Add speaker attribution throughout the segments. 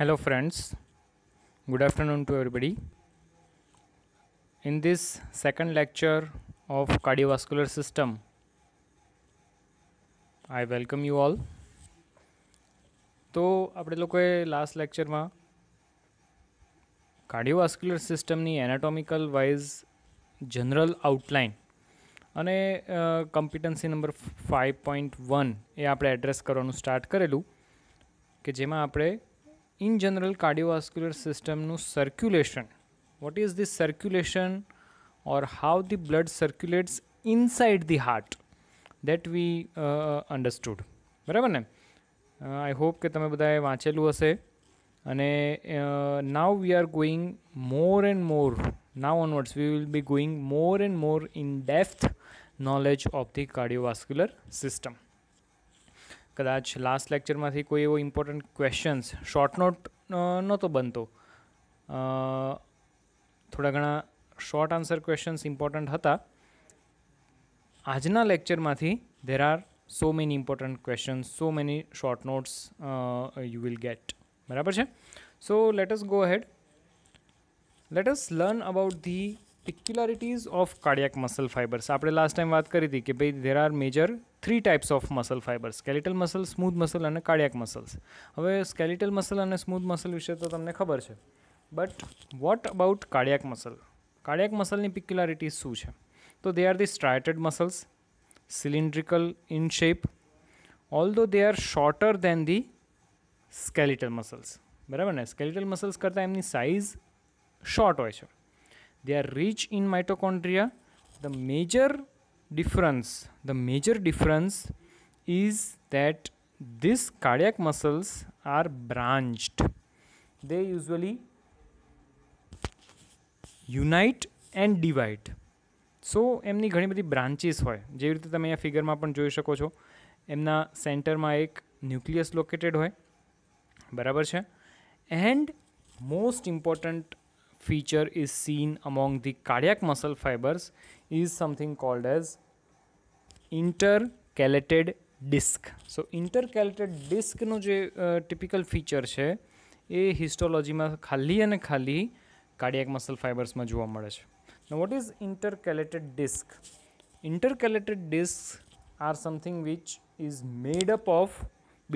Speaker 1: Hello friends good afternoon to everybody in this second lecture of cardiovascular system I welcome you all तो આપણે લોકોએ last લેક્ચરમાં cardiovascular system ની anatomical wise general outline અને competency number 5.1 એ આપણે address કરવાનું start કરેલું કે જેમાં આપણે in general cardiovascular system nu circulation what is the circulation or how the blood circulates inside the heart that we uh, understood બરાબર ને આઈ હોપ કે તમે બધાએ વાંચેલું હશે અને now we are going more and more now onwards we will be going more and more in depth knowledge of the cardiovascular system કદાચ last લેક્ચરમાંથી કોઈ એવો ઇમ્પોર્ટન્ટ ક્વેશ્ચન્સ શોર્ટ નોટ નહોતો બનતો થોડા ઘણા શોર્ટ આન્સર ક્વેશ્ચન્સ ઇમ્પોર્ટન્ટ હતા આજના લેક્ચરમાંથી there are so many important questions so many short notes you will get બરાબર છે so let us go head let us learn about the peculiarities of cardiac muscle fibres આપણે last time વાત કરી હતી કે ભાઈ there are major three types of muscle fibre skeletal muscle smooth muscle અને cardiac muscles હવે skeletal muscle અને smooth muscle વિશે તો તમને ખબર છે but what about cardiac muscle cardiac મસલની પિક્યુલારિટી શું છે તો they are the striated muscles cylindrical in shape although they are shorter than the skeletal muscles બરાબર ને સ્કેલિટલ મસલ્સ કરતાં એમની સાઇઝ શોર્ટ હોય છે they are rich in mitochondria the major difference the major difference is that these cardiac muscles are branched they usually unite and divide so એમની ઘણી બધી branches હોય જેવી રીતે તમે અહીંયા ફિગરમાં પણ જોઈ શકો છો એમના સેન્ટરમાં એક ન્યુક્લિયસ લોકેટેડ હોય બરાબર છે and most important feature is seen among the cardiac muscle fibres is something called as intercalated disc so intercalated ડિસ્કનું જે ટિપિકલ ફીચર છે એ હિસ્ટોલોજીમાં ખાલી અને ખાલી કાર્ડિયાક મસલ ફાઇબર્સમાં જોવા મળે છે what is intercalated disc intercalated disc are something which is made up of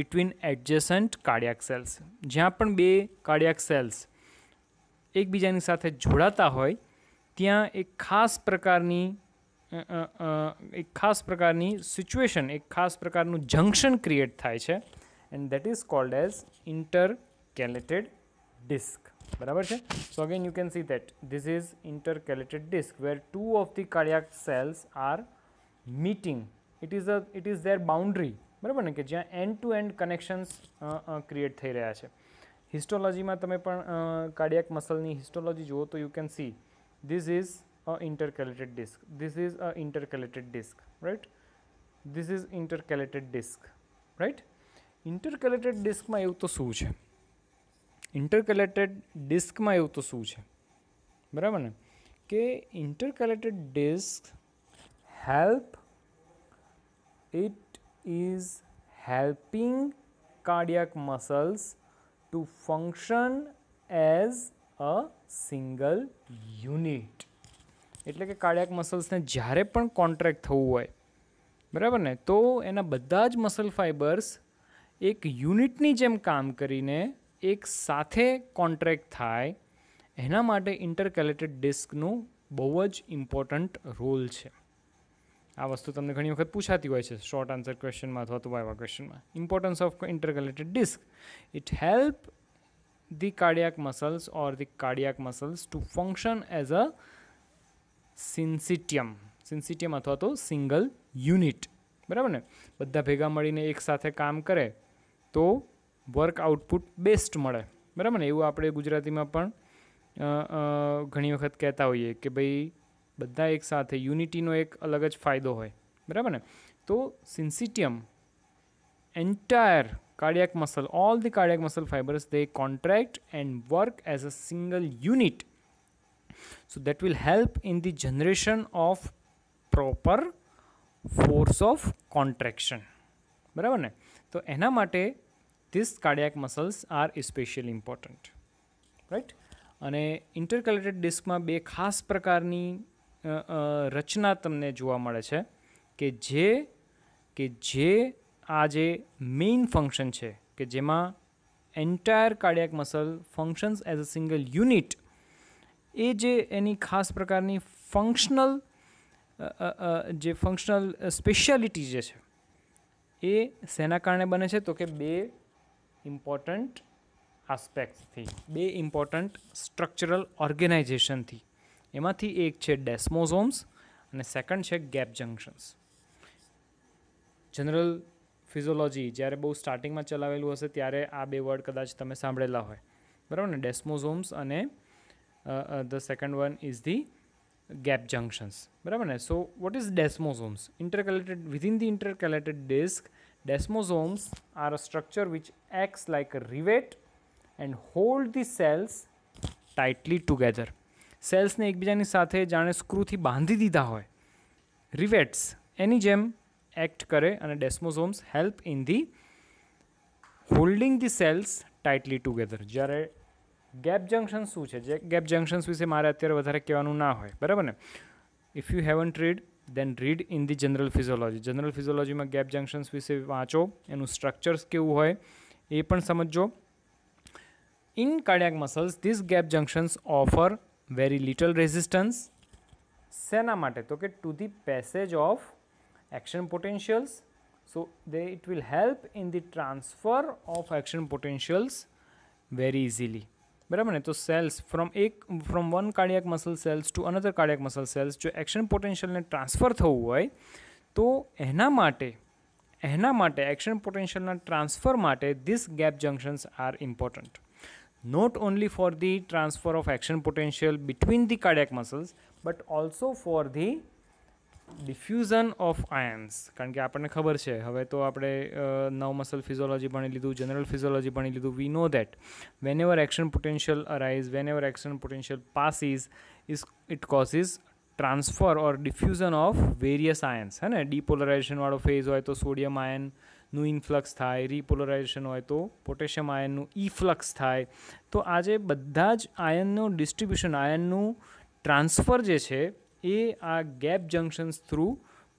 Speaker 1: between adjacent cardiac cells જ્યાં પણ બે કાર્ડિયાક સેલ્સ એકબીજાની સાથે જોડાતા હોય ત્યાં એક ખાસ પ્રકારની એક ખાસ પ્રકારની સિચ્યુએશન એક ખાસ પ્રકારનું જંક્શન ક્રિએટ થાય છે and that is called as intercalated disc બરાબર છે so again you can see that this is intercalated disc where two of the cardiac cells are meeting it is a it is their boundary બરાબર ને કે જ્યાં end to end connections create થઈ રહ્યા છે હિસ્ટોલોજીમાં તમે પણ કાર્ડિયાક મસલની હિસ્ટોલોજી જુઓ તો you can see this is a intercalated disc this is a intercalated disc right this is intercalated disc right intercalated disc ma evu to su intercalated disc ma evu to su che barabar ne ke intercalated disc help it is helping cardiac muscles to function as a single unit એટલે કે કાળિયાક મસલ્સને જ્યારે પણ contract થવું હોય બરાબર ને તો એના બધા જ મસલ ફાઇબર્સ એક યુનિટની જેમ કામ કરીને એક સાથે કોન્ટ્રેક્ટ થાય એના માટે ઇન્ટરકેલેટેડ ડિસ્કનું બહુ જ ઇમ્પોર્ટન્ટ રોલ છે આ વસ્તુ તમને ઘણી વખત પૂછાતી હોય છે શોર્ટ આન્સર ક્વેશ્ચનમાં અથવા તો વાયવા ક્વેશ્ચનમાં importance of intercalated disc it help the cardiac muscles or the cardiac muscles to function as a syncytium syncytium અથવા તો સિંગલ યુનિટ બરાબર ને બધા ભેગા મળીને એકસાથે કામ કરે તો વર્ક આઉટપુટ બેસ્ટ મળે બરાબર ને એવું આપણે ગુજરાતીમાં પણ ઘણી વખત કહેતા હોઈએ કે ભાઈ બધા એકસાથે યુનિટીનો એક અલગ જ ફાયદો હોય બરાબર ને તો syncytium entire cardiac muscle all the cardiac muscle fibers they contract and work as a single unit so that will help in the generation of proper force of contraction બરાબર ને તો એના માટે this cardiac muscles are specially important right અને intercalated ડિસ્કમાં બે ખાસ પ્રકારની રચના તમને જોવા મળે છે કે જે કે જે આ જે મેઇન ફંક્શન છે કે જેમાં entire cardiac muscle functions as a single unit એ જે એની ખાસ પ્રકારની ફંક્શનલ જે ફંક્શનલ સ્પેશિયાલિટી જે છે એ શેના કારણે બને છે તો કે બે ઇમ્પોર્ટન્ટ આસ્પેક્ટ્સથી બે ઇમ્પોર્ટન્ટ સ્ટ્રક્ચરલ ઓર્ગેનાઇઝેશનથી એમાંથી એક છે ડેસ્મોઝોમ્સ અને સેકન્ડ છે ગેપ જંક્શન્સ જનરલ ફિઝોલોજી જ્યારે બહુ સ્ટાર્ટિંગમાં ચલાવેલું હશે ત્યારે આ બે વર્ડ કદાચ તમે સાંભળેલા હોય બરાબર ને ડેસ્મોઝોમ્સ અને the second one is the gap junctions બરાબર ને so what is desmosomes intercalated within the intercalated disc desmosomes are a structure which acts like a rivet and hold the cells tightly together સેલ્સને એકબીજાની સાથે જાણે સ્ક્રૂથી બાંધી દીધા હોય રિવેટ્સ એની જેમ એક્ટ કરે અને desmosomes help in the holding the cells tightly together જ્યારે ગેપ જંક્શન્સ શું છે જે ગેપ જંક્શન્સ વિશે મારે અત્યારે વધારે કહેવાનું ના હોય બરાબર ને if you haven't read then read in the general physiology general ફિઝોલોજીમાં ગેપ જંક્શન્સ વિશે વાંચો એનું સ્ટ્રક્ચર્સ કેવું હોય એ પણ સમજો in cardiac muscles this gap junctions offer very little resistance શેના માટે તો કે to the passage of action potentials. So, it will help in the transfer of action potentials very easily. So, cells from, ek, from one cardiac muscle cells to another cardiac muscle cells, which action potential ne transfer hai, to ehna mate, ehna mate, action potential transfer mate, these gap junctions are important. Not only for the transfer of action potential between the cardiac muscles, but also for the diffusion of ions કારણ કે આપણને ખબર છે હવે તો આપણે નવ muscle ફિઝોલોજી ભણી લીધું જનરલ ફિઝોલોજી ભણી લીધું we know that whenever action potential arise whenever action potential passes is it causes transfer or diffusion of various ions હે ને ડીપોલરાઇઝેશનવાળો ફેઝ હોય તો સોડિયમ આયનનું ઇન્ફ્લક્સ થાય રીપોલરાઇઝેશન હોય તો પોટેશિયમ આયનનું ઇફ્લક્સ થાય તો આજે બધા જ આયનનું ડિસ્ટ્રીબ્યુશન આયનનું ટ્રાન્સફર જે છે એ આ ગેપ જંક્શન્સ થ્રુ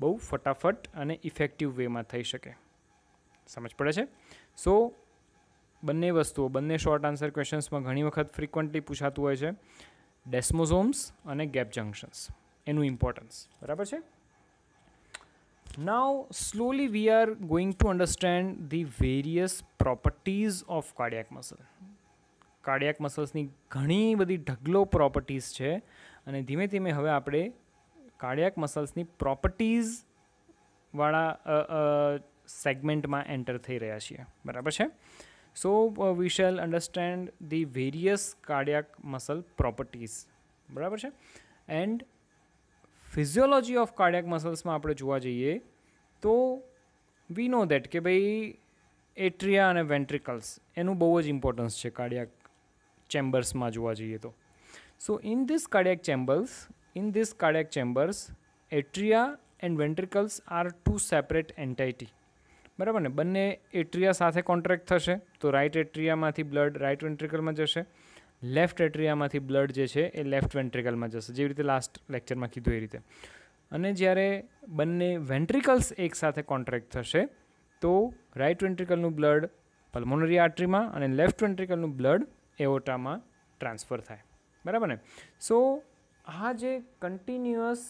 Speaker 1: બહુ ફટાફટ અને ઇફેક્ટિવ વેમાં થઈ શકે સમજ પડે છે સો બંને વસ્તુઓ બંને શોર્ટ આન્સર ક્વેશ્ચન્સમાં ઘણી વખત ફ્રિકવન્ટલી પૂછાતું હોય છે ડેસ્મોઝોમ્સ અને ગેપ જંક્શન્સ એનું ઇમ્પોર્ટન્સ બરાબર છે now slowly we are going to understand the various properties of cardiac muscle. Cardiac મસલ્સની ઘણી બધી ઢગલો પ્રોપર્ટીઝ છે અને ધીમે ધીમે હવે આપણે કાર્ડિયાક મસલ્સની પ્રોપર્ટીઝવાળા સેગમેન્ટમાં એન્ટર થઈ રહ્યા છીએ બરાબર છે so we shall understand the various cardiac muscle properties બરાબર છે એન્ડ ફિઝિયોલોજી ઓફ કાર્ડિયાક મસલ્સમાં આપણે જોવા જઈએ તો વી નો દેટ કે ભાઈ એટ્રિયા અને વેન્ટ્રિકલ્સ એનું બહુ જ ઇમ્પોર્ટન્સ છે કાર્ડિયાક ચેમ્બર્સમાં જોવા જઈએ તો So in this cardiac chambers, in this cardiac chambers, atria and ventricles are two separate entity. And ventricles are two separate entity બરાબર ને બંને એટ્રિયા સાથે કોન્ટ્રેક્ટ થશે તો રાઇટ એટ્રિયામાંથી બ્લડ રાઇટ વેન્ટ્રિકલમાં જશે લેફ્ટ એટ્રિયામાંથી બ્લડ જે છે એ લેફ્ટ વેન્ટ્રિકલમાં જશે જેવી રીતે લાસ્ટ લેક્ચરમાં કીધું એ રીતે અને જ્યારે બંને વેન્ટ્રિકલ્સ એકસાથે કોન્ટ્રેક્ટ થશે તો રાઇટ વેન્ટ્રિકલનું બ્લડ પલ્મોનરી આર્ટરીમાં અને લેફ્ટ વેન્ટ્રિકલનું બ્લડ એઓટામાં ટ્રાન્સફર થાય બરાબર ને સો આ જે continuous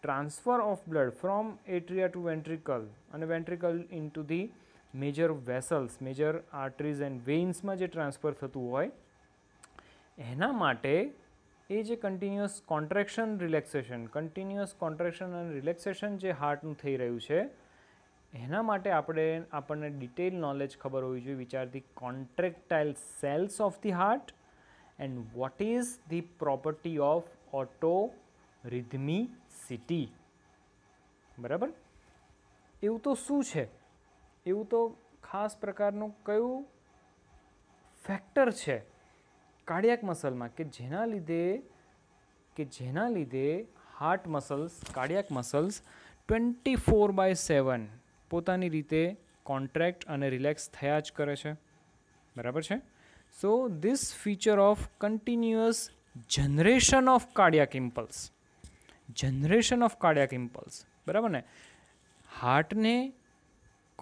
Speaker 1: transfer of blood from atria to ventricle અને ventricle into the major vessels major arteries and વેઇન્સમાં જે ટ્રાન્સફર થતું હોય એના માટે એ જે continuous contraction relaxation continuous contraction અને રિલેક્સેશન જે હાર્ટનું થઈ રહ્યું છે એના માટે આપણે આપણને ડિટેલ નોલેજ ખબર હોવી જોઈએ વિચારથી contractile cells of the heart and what is the property of autorhythmicity બરાબર એવું તો શું છે એવું તો ખાસ પ્રકારનું કયું ફેક્ટર છે કાર્ડિયાક મસલમાં કે જેના લીધે કે જેના લીધે heart muscles cardiac muscles twenty four by seven પોતાની રીતે કોન્ટ્રેક્ટ અને રિલેક્સ થયા જ કરે છે બરાબર છે so this feature of continuous generation of cardiac impulse generation of cardiac impulse બરાબર ને હાર્ટને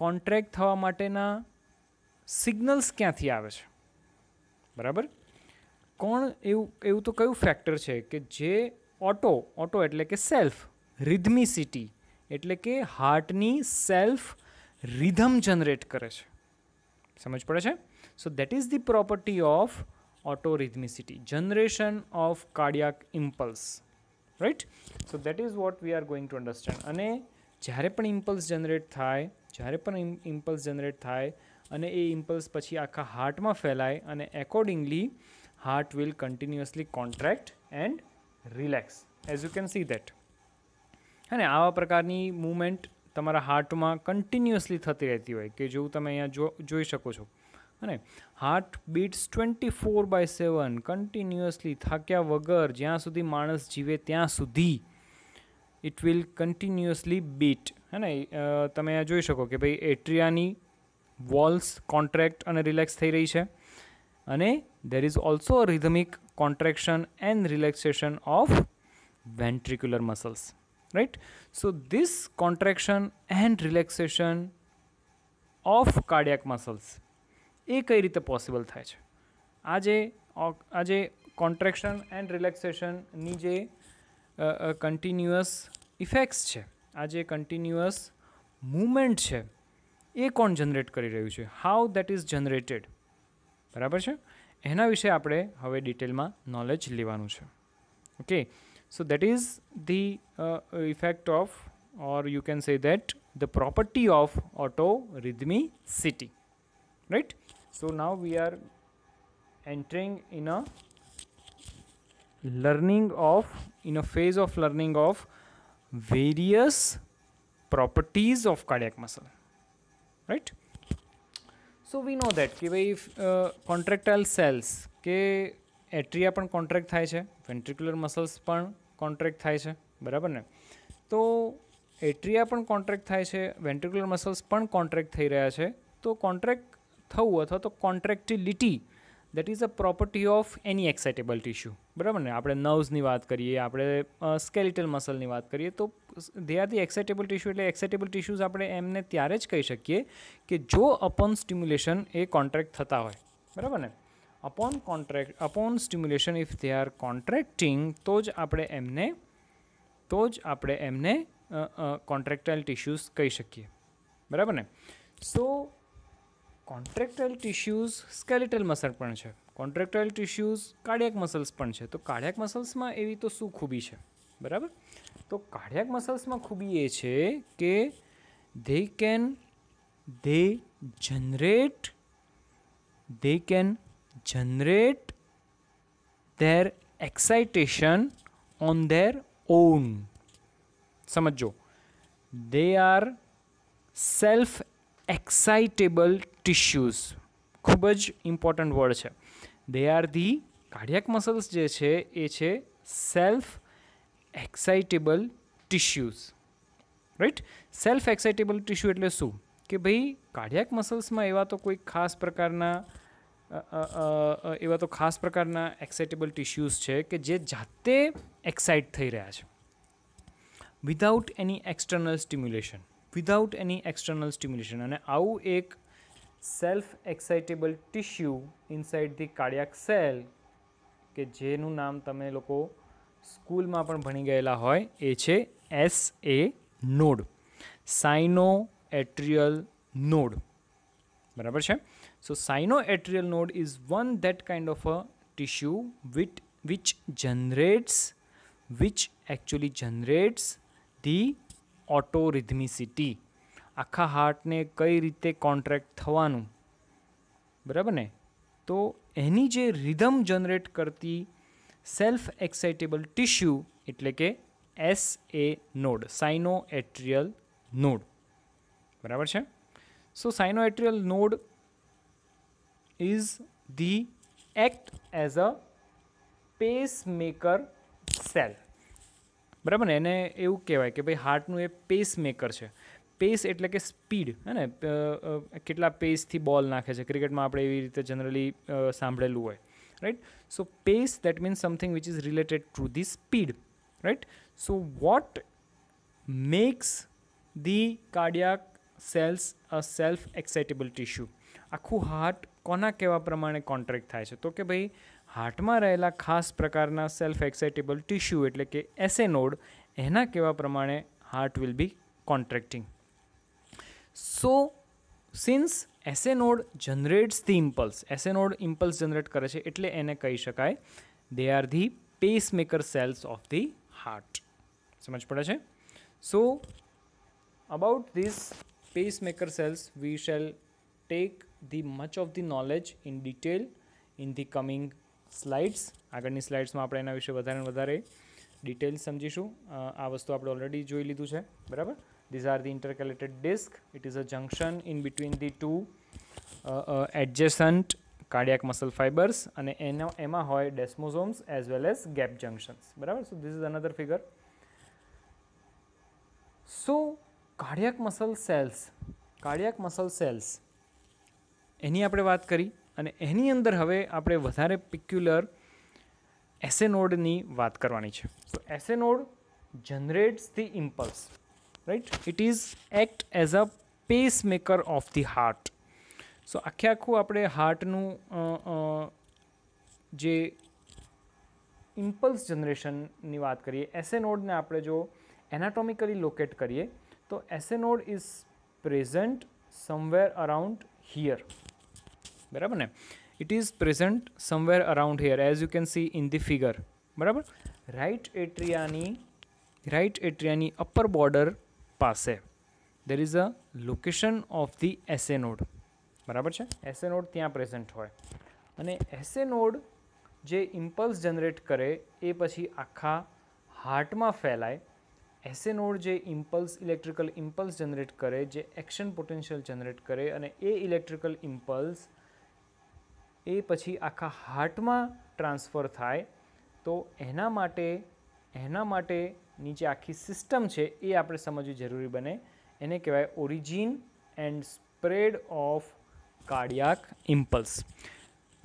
Speaker 1: કોન્ટ્રેક્ટ થવા માટેના સિગ્નલ્સ ક્યાંથી આવે છે બરાબર કોણ એવું એવું તો કયું ફેક્ટર છે કે જે ઓટો ઓટો એટલે કે સેલ્ફ રિધમિસિટી એટલે કે હાર્ટની સેલ્ફ રિધમ જનરેટ કરે છે સમજ પડે છે So that is the property of autorhythmicity, generation of cardiac impulse right? So that is what we are going to understand. અને જ્યારે પણ ઇમ્પલ્સ જનરેટ થાય જ્યારે પણ ઇમ્પલ્સ જનરેટ થાય અને એ ઇમ્પલ્સ પછી આખા હાર્ટમાં ફેલાય અને accordingly heart will continuously contract and relax as you can see that અને આવા પ્રકારની મૂવમેન્ટ તમારા હાર્ટમાં કન્ટિન્યુઅસલી થતી રહેતી હોય કે જેવું તમે અહીંયા જોઈ શકો છો અને heart beats twenty four by seven continuously થાક્યા વગર જ્યાં સુધી માણસ જીવે ત્યાં સુધી ઇટ વિલ કન્ટિન્યુઅસલી બીટ હે ને તમે જોઈ શકો કે ભાઈ એટ્રિયાની વોલ્સ કોન્ટ્રેક્ટ અને રિલેક્સ થઈ રહી છે અને there is also rhythmic contraction and relaxation of ventricular muscles right so this contraction and relaxation of cardiac muscles એ કઈ રીતે પોસિબલ થાય છે આ જે આ જે કોન્ટ્રેક્શન એન્ડ રિલેક્સેશન ની જે કન્ટિન્યુઅસ ઇફેક્ટ્સ છે આ જે કન્ટિન્યુઅસ મૂવમેન્ટ છે એ કોણ જનરેટ કરી રહ્યું છે હાઉ ધેટ ઇઝ જનરેટેડ બરાબર છે એના વિશે આપણે હવે ડિટેલમાં નોલેજ લેવાનું છે okay so that is the effect of or you can say that the property of autorhythmicity right so now we are entering in a learning of in a phase of learning of various properties of cardiac muscle right so we know that कि भाई કોન્ટ્રેક્ટાઇલ cells કે એટ્રિયા પણ contract થાય છે ventricular muscles પણ contract થાય છે બરાબર ને તો એટ્રિયા પણ કોન્ટ્રેક્ટ થાય છે વેન્ટ્રિક્યુલર મસલ્સ પણ કોન્ટ્રેક્ટ થઈ રહ્યા છે તો કોન્ટ્રેક્ટ થો અથવા તો contractility that is a property of any excitable tissue બરાબર ને આપણે નર્વસ ની વાત કરીએ આપણે સ્કેલેટલ મસલ ની વાત કરીએ તો they are the excitable tissue એટલે એક્સેટેબલ ટિશ્યુસ આપણે એમને ત્યારે જ કહી શકીએ કે જો અ ポン સ્ટીમ્યુલેશન એ કોન્ટ્રેક્ટ થતા હોય બરાબર ને ポン contract ポン stimulation if they are contracting તો જ આપણે એમને તો જ આપણે એમને કોન્ટ્રેક્ટાઇલ ટિશ્યુસ કહી શકીએ બરાબર ને so contractile tissues skeletal muscle पर है कॉन्ट्रेक्टाइल टिश्यूज कार्डियक मसल्स है तो कार्डियक मसल्स में एवं तो शू खूबी है बराबर तो कार्डियक मसल्स में खूबी ए है कि they can they generate they can generate their excitation on their own समझो they are self excitable tissues ખૂબ જ ઇમ્પોર્ટન્ટ વર્ડ છે they are the cardiac muscles જે છે એ છે self excitable tissues right self excitable tissue એટલે શું કે ભાઈ કાર્ડિયાક મસલ્સમાં એવા તો કોઈ ખાસ પ્રકારના એવા તો ખાસ પ્રકારના એક્સાઇટેબલ ટિશ્યુઝ છે કે જે જાતે એક્સાઇટ થઈ રહ્યા છે without any external stimulation without any external stimulation અને આવું એક self excitable tissue inside the cardiac cell કે જેનું નામ તમે લોકો સ્કૂલમાં પણ ભણી ગયેલા હોય એ છે S A node sinoatrial node બરાબર છે so sinoatrial node is one that kind of a tissue with which generates which actually generates the autorhythmicity આખા हार्ट ને કઈ રીતે કોન્ટ્રેક્ટ થવાનું બરાબર ને તો એની જે રિધમ જનરેટ કરતી સેલ્ફ એક્સેઇટેબલ ટિશ્યુ એટલે કે S A node sinoatrial node બરાબર છે so sinoatrial node is the act as a pacemaker cell બરાબર ને એને એવું કહેવાય કે ભાઈ હાર્ટનું એ પેસ મેકર છે પેસ એટલે કે સ્પીડ હે ને કેટલા પેસથી બોલ નાખે છે ક્રિકેટમાં આપણે એવી રીતે જનરલી સાંભળેલું હોય right so pace that means something which is related to the speed right so what makes the cardiac cells a self excitable tissue આખું હાર્ટ કોના કહેવા પ્રમાણે કોન્ટ્રેક્ટ થાય છે તો કે ભાઈ हार्ट मध्ये राहेला खास प्रकार ना सेल्फ एक्साइटेबल टिश्यू એટલે કે एसए નોડ એના કેવા પ્રમાણે heart will be contracting so since SA node generates the impulse SA node impulse generate કરે છે એટલે એને કહી શકાય they are the pacemaker cells of the heart સમજ પડ્યા છે so about this pacemaker cells we shall take the much of the knowledge in detail in the coming slides આગળની સ્લાઇડ્સમાં આપણે એના વિશે વધારે વધારે ડિટેલ્સ સમજીશું આ વસ્તુ આપણે ઓલરેડી જોઈ લીધું છે બરાબર these are the intercalated disc it is a junction in between the two adjacent cardiac muscle fibres અને એનો એમાં હોય desmosomes as well as gap junctions બરાબર so this is another figure so cardiac muscle cells cardiac muscle cells એની આપણે વાત કરી અને એની અંદર હવે આપણે વધારે પિક્યુલર એસનોડની વાત કરવાની છે so S node generates the IMPULSE right it is act as a pacemaker of the heart so આખે આખો આપણે હાર્ટ નું જે IMPULSE જનરેશન ની વાત કરીએ એસનોડ ને આપણે જો એનાટોમિકલી લોકેટ કરીએ તો S node is present somewhere around here બરાબર ને it is present somewhere around here as you can see in the figure બરાબર રાઇટ એટ્રિયાની રાઇટ એટ્રિયાની અપર બોર્ડર પાસે there is a location of the SA node બરાબર છે SA node ત્યાં present હોય અને એસે નોડ જે ઇમ્પલ્સ જનરેટ કરે એ પછી આખા હાર્ટમાં ફેલાય એસે નોડ જે ઇમ્પલ્સ ઇલેક્ટ્રિકલ ઇમ્પલ્સ જનરેટ કરે જે એક્શન પોટેન્શિયલ જનરેટ કરે અને એ ઇલેક્ટ્રિકલ ઇમ્પલ્સ એ પછી આખા હાર્ટમાં ટ્રાન્સફર થાય તો એના માટે એના માટે નીચે આખી સિસ્ટમ છે એ આપણે સમજવી જરૂરી બને એને કહેવાય origin and spread of cardiac impulse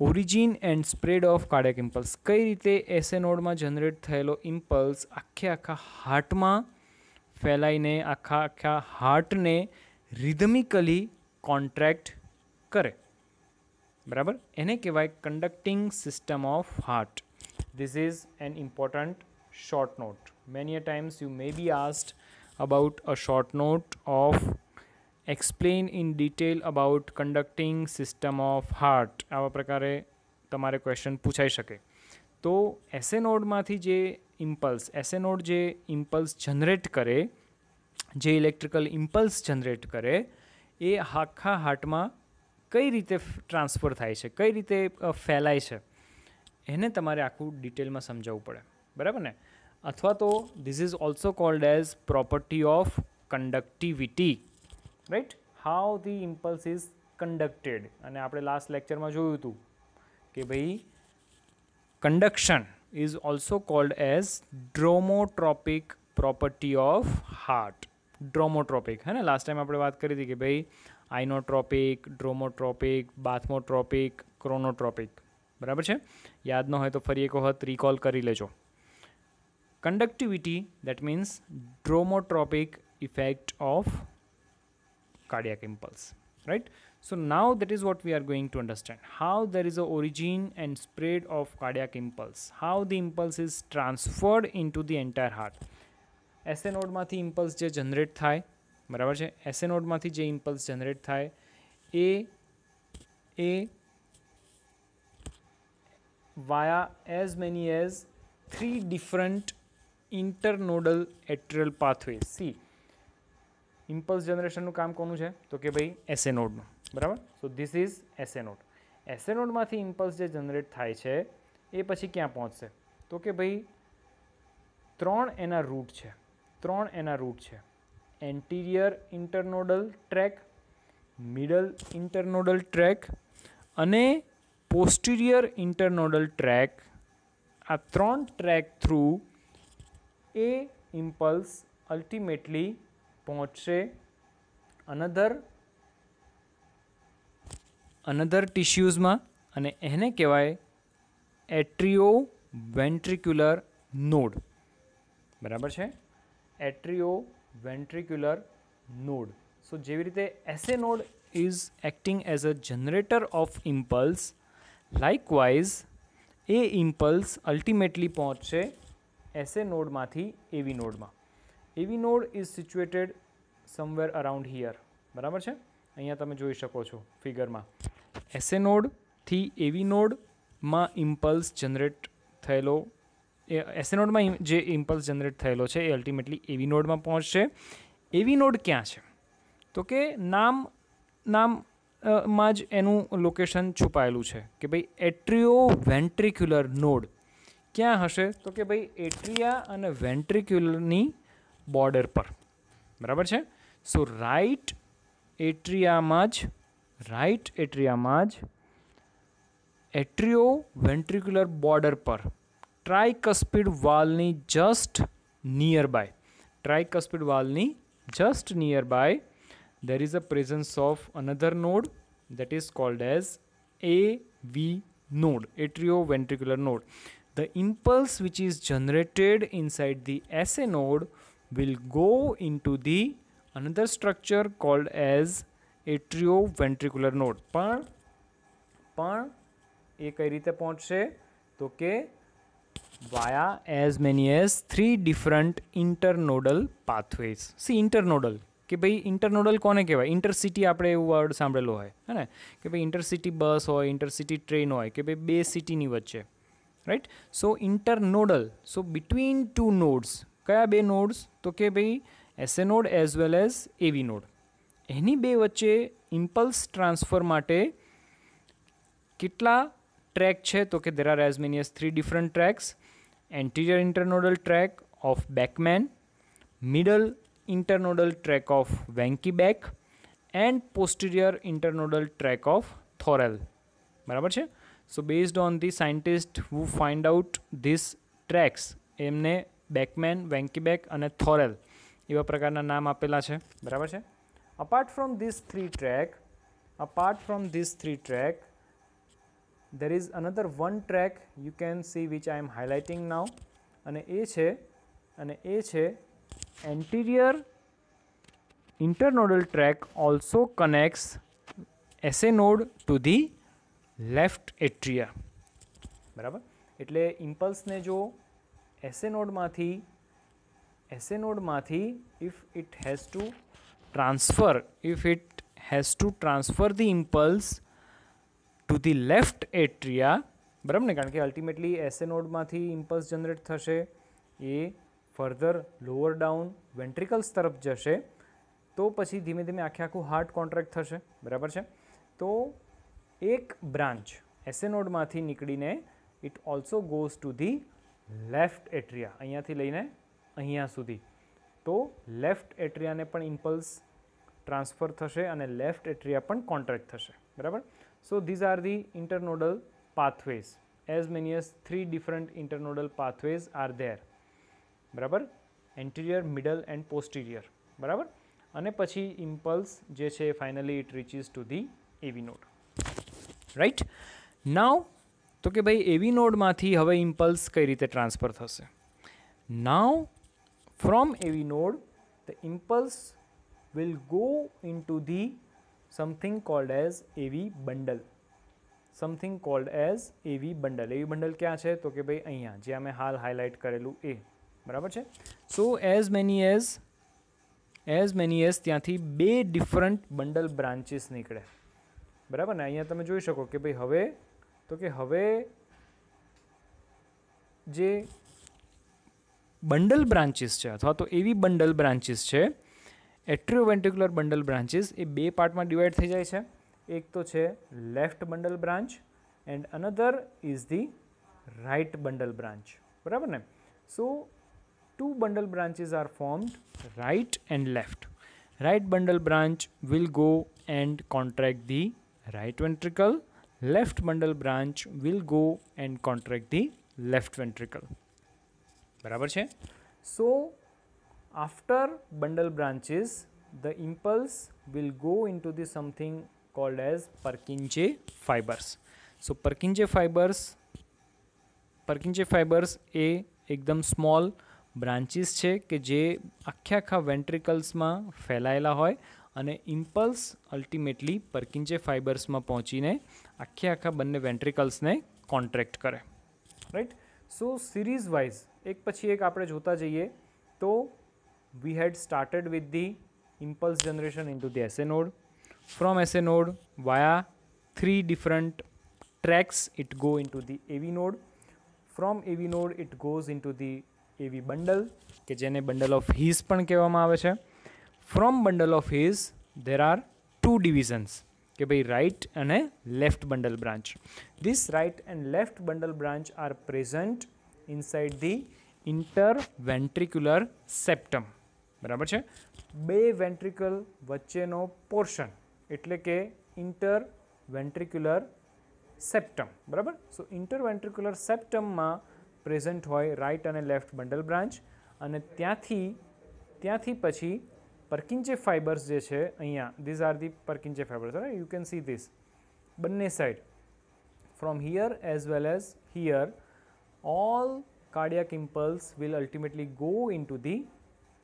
Speaker 1: origin and spread of cardiac impulse કઈ રીતે એસેનોડમાં જનરેટ થયેલો ઇમ્પલ્સ આખે આખા હાર્ટમાં ફેલાઈને આખા આખા હાર્ટને રિધમિકલી કોન્ટ્રેક્ટ કરે बराबर एने कहवा conducting system of heart this is an important short note many a times you may be asked about a short note of explain in detail about conducting system of heart आवा प्रकार तेरे question पूछाई शे तो SA node में जे impulse SA node जे impulse generate करे जे इलेक्ट्रिकल इम्पल्स जनरेट करे ये आखा हार्ट में કઈ રીતે ટ્રાન્સફર થાય છે કઈ રીતે ફેલાય છે એને તમારે આખું ડિટેલમાં સમજાવવું પડે બરાબર ને અથવા તો this is also called as property of conductivity right how the impulse is conducted અને આપણે લાસ્ટ લેક્ચરમાં જોયું હતું કે ભાઈ conduction is also called as dromotropic property of heart dromotropic હે ને લાસ્ટ ટાઈમ આપણે વાત કરી હતી કે ભાઈ आइनोट्रॉपिक ड्रोमोट्रॉपिक बाथमोट्रॉपिक क्रोनोट्रॉपिक बराबर है याद न हो तो फरी एक वक्त रिकॉल कर लो conductivity that means dromotropic effect of cardiac impulse right so now that is what we are going to understand how there is a origin and spread of cardiac impulse how the impulse is transferred into the entire heart S node में impulse generate थाय બરાબર છે SA નોડમાંથી જે impulse generate થાય એ એ via as many as three different internodal atrial pathway C impulse જનરેશનનું કામ કોનું છે તો કે ભાઈ એસએ નોડનું બરાબર so this is SA node SA નોડમાંથી ઇમ્પલ્સ જે જનરેટ થાય છે એ પછી ક્યાં પહોંચશે તો કે ભાઈ ત્રણ એના રૂટ છે ત્રણ એના રૂટ છે anterior internodal tract middle internodal tract અને પોસ્ટિરિયર ઇન્ટરનોડલ ટ્રેક આ ત્રણ ટ્રેક થ્રુ એ ઇમ્પલ્સ અલ્ટિમેટલી પહોંચશે અનધર અનધર ટિશ્યુઝમાં અને એને કહેવાય એટ્રીઓ વેન્ટ્રિક્યુલર નોડ બરાબર છે એટ્રિયો वेन्ट्रिक्युलर नोड सो जी रीते SA node is acting as a generator of impulse likewise ए इम्पल्स अल्टिमेटली पहुँचे एसे नोड में थी एवी नोड में AV node is situated somewhere around here बराबर है अँ ते जी सको फिगर में एसे नोड थी एवी नोड में इम्पल्स जनरेट थे એ એસેનોડમાં જે IMPULSE જનરેટ થયેલો છે એ अल्टीमेटली AV નોડમાં પહોંચે AV નોડ શું છે તો કે નામ નામ માં જ એનું લોકેશન છુપાયેલું છે કે ભાઈ એટ્રિયોવેન્ટ્રિક્યુલર નોડ શું હશે તો કે ભાઈ એટ્રિયા અને વેન્ટ્રિક્યુલરની બોર્ડર પર બરાબર છે સો રાઇટ એટ્રિયામાં જ રાઇટ એટ્રિયામાં જ એટ્રિયોવેન્ટ્રિક્યુલર બોર્ડર પર ट्राइकस्पिड वालनी जस्ट नियर बाय ट्राइकस्पिड वालनी just near by there is a presence of another node that is called as A V node atrioventricular node the impulse which is generated inside the S A node will go into the another structure called as atrioventricular node पर एक कई रीते पहुँचे तो के via as many as three different internodal pathways. See internodal કે ભાઈ ઇન્ટરનોડલ કોને કહેવાય ઇન્ટરસિટી આપણે એવું વર્ડ સાંભળેલો હોય હે ને કે ભાઈ ઇન્ટરસિટી બસ હોય ઇન્ટરસિટી ટ્રેન હોય કે ભાઈ બે સિટીની વચ્ચે right so internodal so between two nodes કયા બે નોડ્સ તો કે ભાઈ S A node as well as A V node એની બે વચ્ચે ઇમ્પલ્સ ટ્રાન્સફર માટે કેટલા ટ્રેક છે તો કે there are as many as three different tracks anterior internodal tract of Beckman, middle internodal tract of Wenke Beck and posterior internodal tract of Thorell. બરાબર છે so based on the scientist who find out this tracks એમને Bachmann વેન્કીબેક અને થોરેલ એવા પ્રકારના નામ આપેલા છે બરાબર છે apart from this three track apart from this three track there is another one track you can see which I am highlighting now અને એ છે અને એ છે anterior internodal track also connects S A node to the left atria બરાબર એટલે ઇમ્પલ્સને જો એસે નોડમાંથી એસે નોડમાંથી if it has to transfer if it has to transfer the impulse to the left atria બરાબર ને કારણ કે અલ્ટિમેટલી એસએ નોડમાંથી ઇમ્પલ્સ જનરેટ થશે એ ફર્ધર લોઅર ડાઉન વેન્ટ્રિકલ્સ તરફ જશે તો પછી ધીમે ધીમે આખે આખું હાર્ટ કોન્ટ્રેક્ટ થશે બરાબર છે તો એક બ્રાન્ચ એસે નોડમાંથી નીકળીને it also goes to the left atria અહીંયાથી લઈને અહીંયા સુધી તો લેફ્ટ એટ્રિયાને પણ ઇમ્પલ્સ ટ્રાન્સફર થશે અને લેફ્ટ એટ્રિયા પણ કોન્ટ્રેક્ટ થશે બરાબર So, these are the internodal pathways as many as three different internodal pathways are there. Barabar? Anterior, middle and posterior. Barabar? And pachi impulse jeche finally it reaches to the AV node. Right? Now, toke by AV node maathi hava impulse kai transfer thase. Now, from AV node, the impulse will go into the something called as A V bundle something called as A V bundle A V bundle ક્યાં છે તો કે ભાઈ અહીંયા જ્યાં મેં હાલ highlight કરેલું એ બરાબર છે so as many as as many as ત્યાંથી બે ડિફરન્ટ બંડલ બ્રાન્ચીસ નીકળે બરાબર ને અહીંયા તમે જોઈ શકો કે ભાઈ હવે તો કે હવે જે બંડલ બ્રાન્ચીસ છે અથવા તો એવી બંડલ બ્રાન્ચીસ છે एट्रियो वेन्टिकुलर बंडल ब्रांचिज ए बे पार्ट में डिवाइड थी जाए एक तो है left bundle branch and another is the right bundle branch बराबर ने so two bundle branches are formed right and left right bundle branch will go and contract the right ventricle left bundle branch will go and contract the left ventricle बराबर है सो After bundle branches, the impulse will go into the something called as Purkinje fibers. So Purkinje fibers, Purkinje fibers એ એકદમ small branches છે કે જે આખે આખા વેન્ટ્રિકલ્સમાં ફેલાયેલા હોય અને ઇમ્પલ્સ અલ્ટિમેટલી પર્કિન્જે ફાઇબર્સમાં પહોંચીને આખે આખા બંને વેન્ટ્રિકલ્સને કોન્ટ્રેક્ટ કરે રાઈટ સો સિરીઝ વાઇઝ એક પછી એક આપણે જોતા જઈએ તો we had started with the impulse generation into the SA node. From SA node via three different tracks it go into the AV node. From AV node it goes into the AV bundle કે જેને bundle of his પણ From bundle of his there are two divisions કે ભાઈ right a left bundle branch. This right and left bundle branch are present inside the interventricular septum. બરાબર છે બે ventricle વચ્ચેનો portion એટલે કે ઇન્ટર વેન્ટ્રિક્યુલર સેપ્ટમ બરાબર સો ઇન્ટર વેન્ટ્રિક્યુલર સેપ્ટમમાં પ્રેઝન્ટ હોય રાઇટ અને લેફ્ટ બંડલ બ્રાન્ચ અને ત્યાંથી ત્યાંથી પછી પરકિન્જે ફાઇબર્સ જે છે અહીંયા these are the Purkinje fibres you can see this બંને side from here as well as here all cardiac impulse will ultimately go into the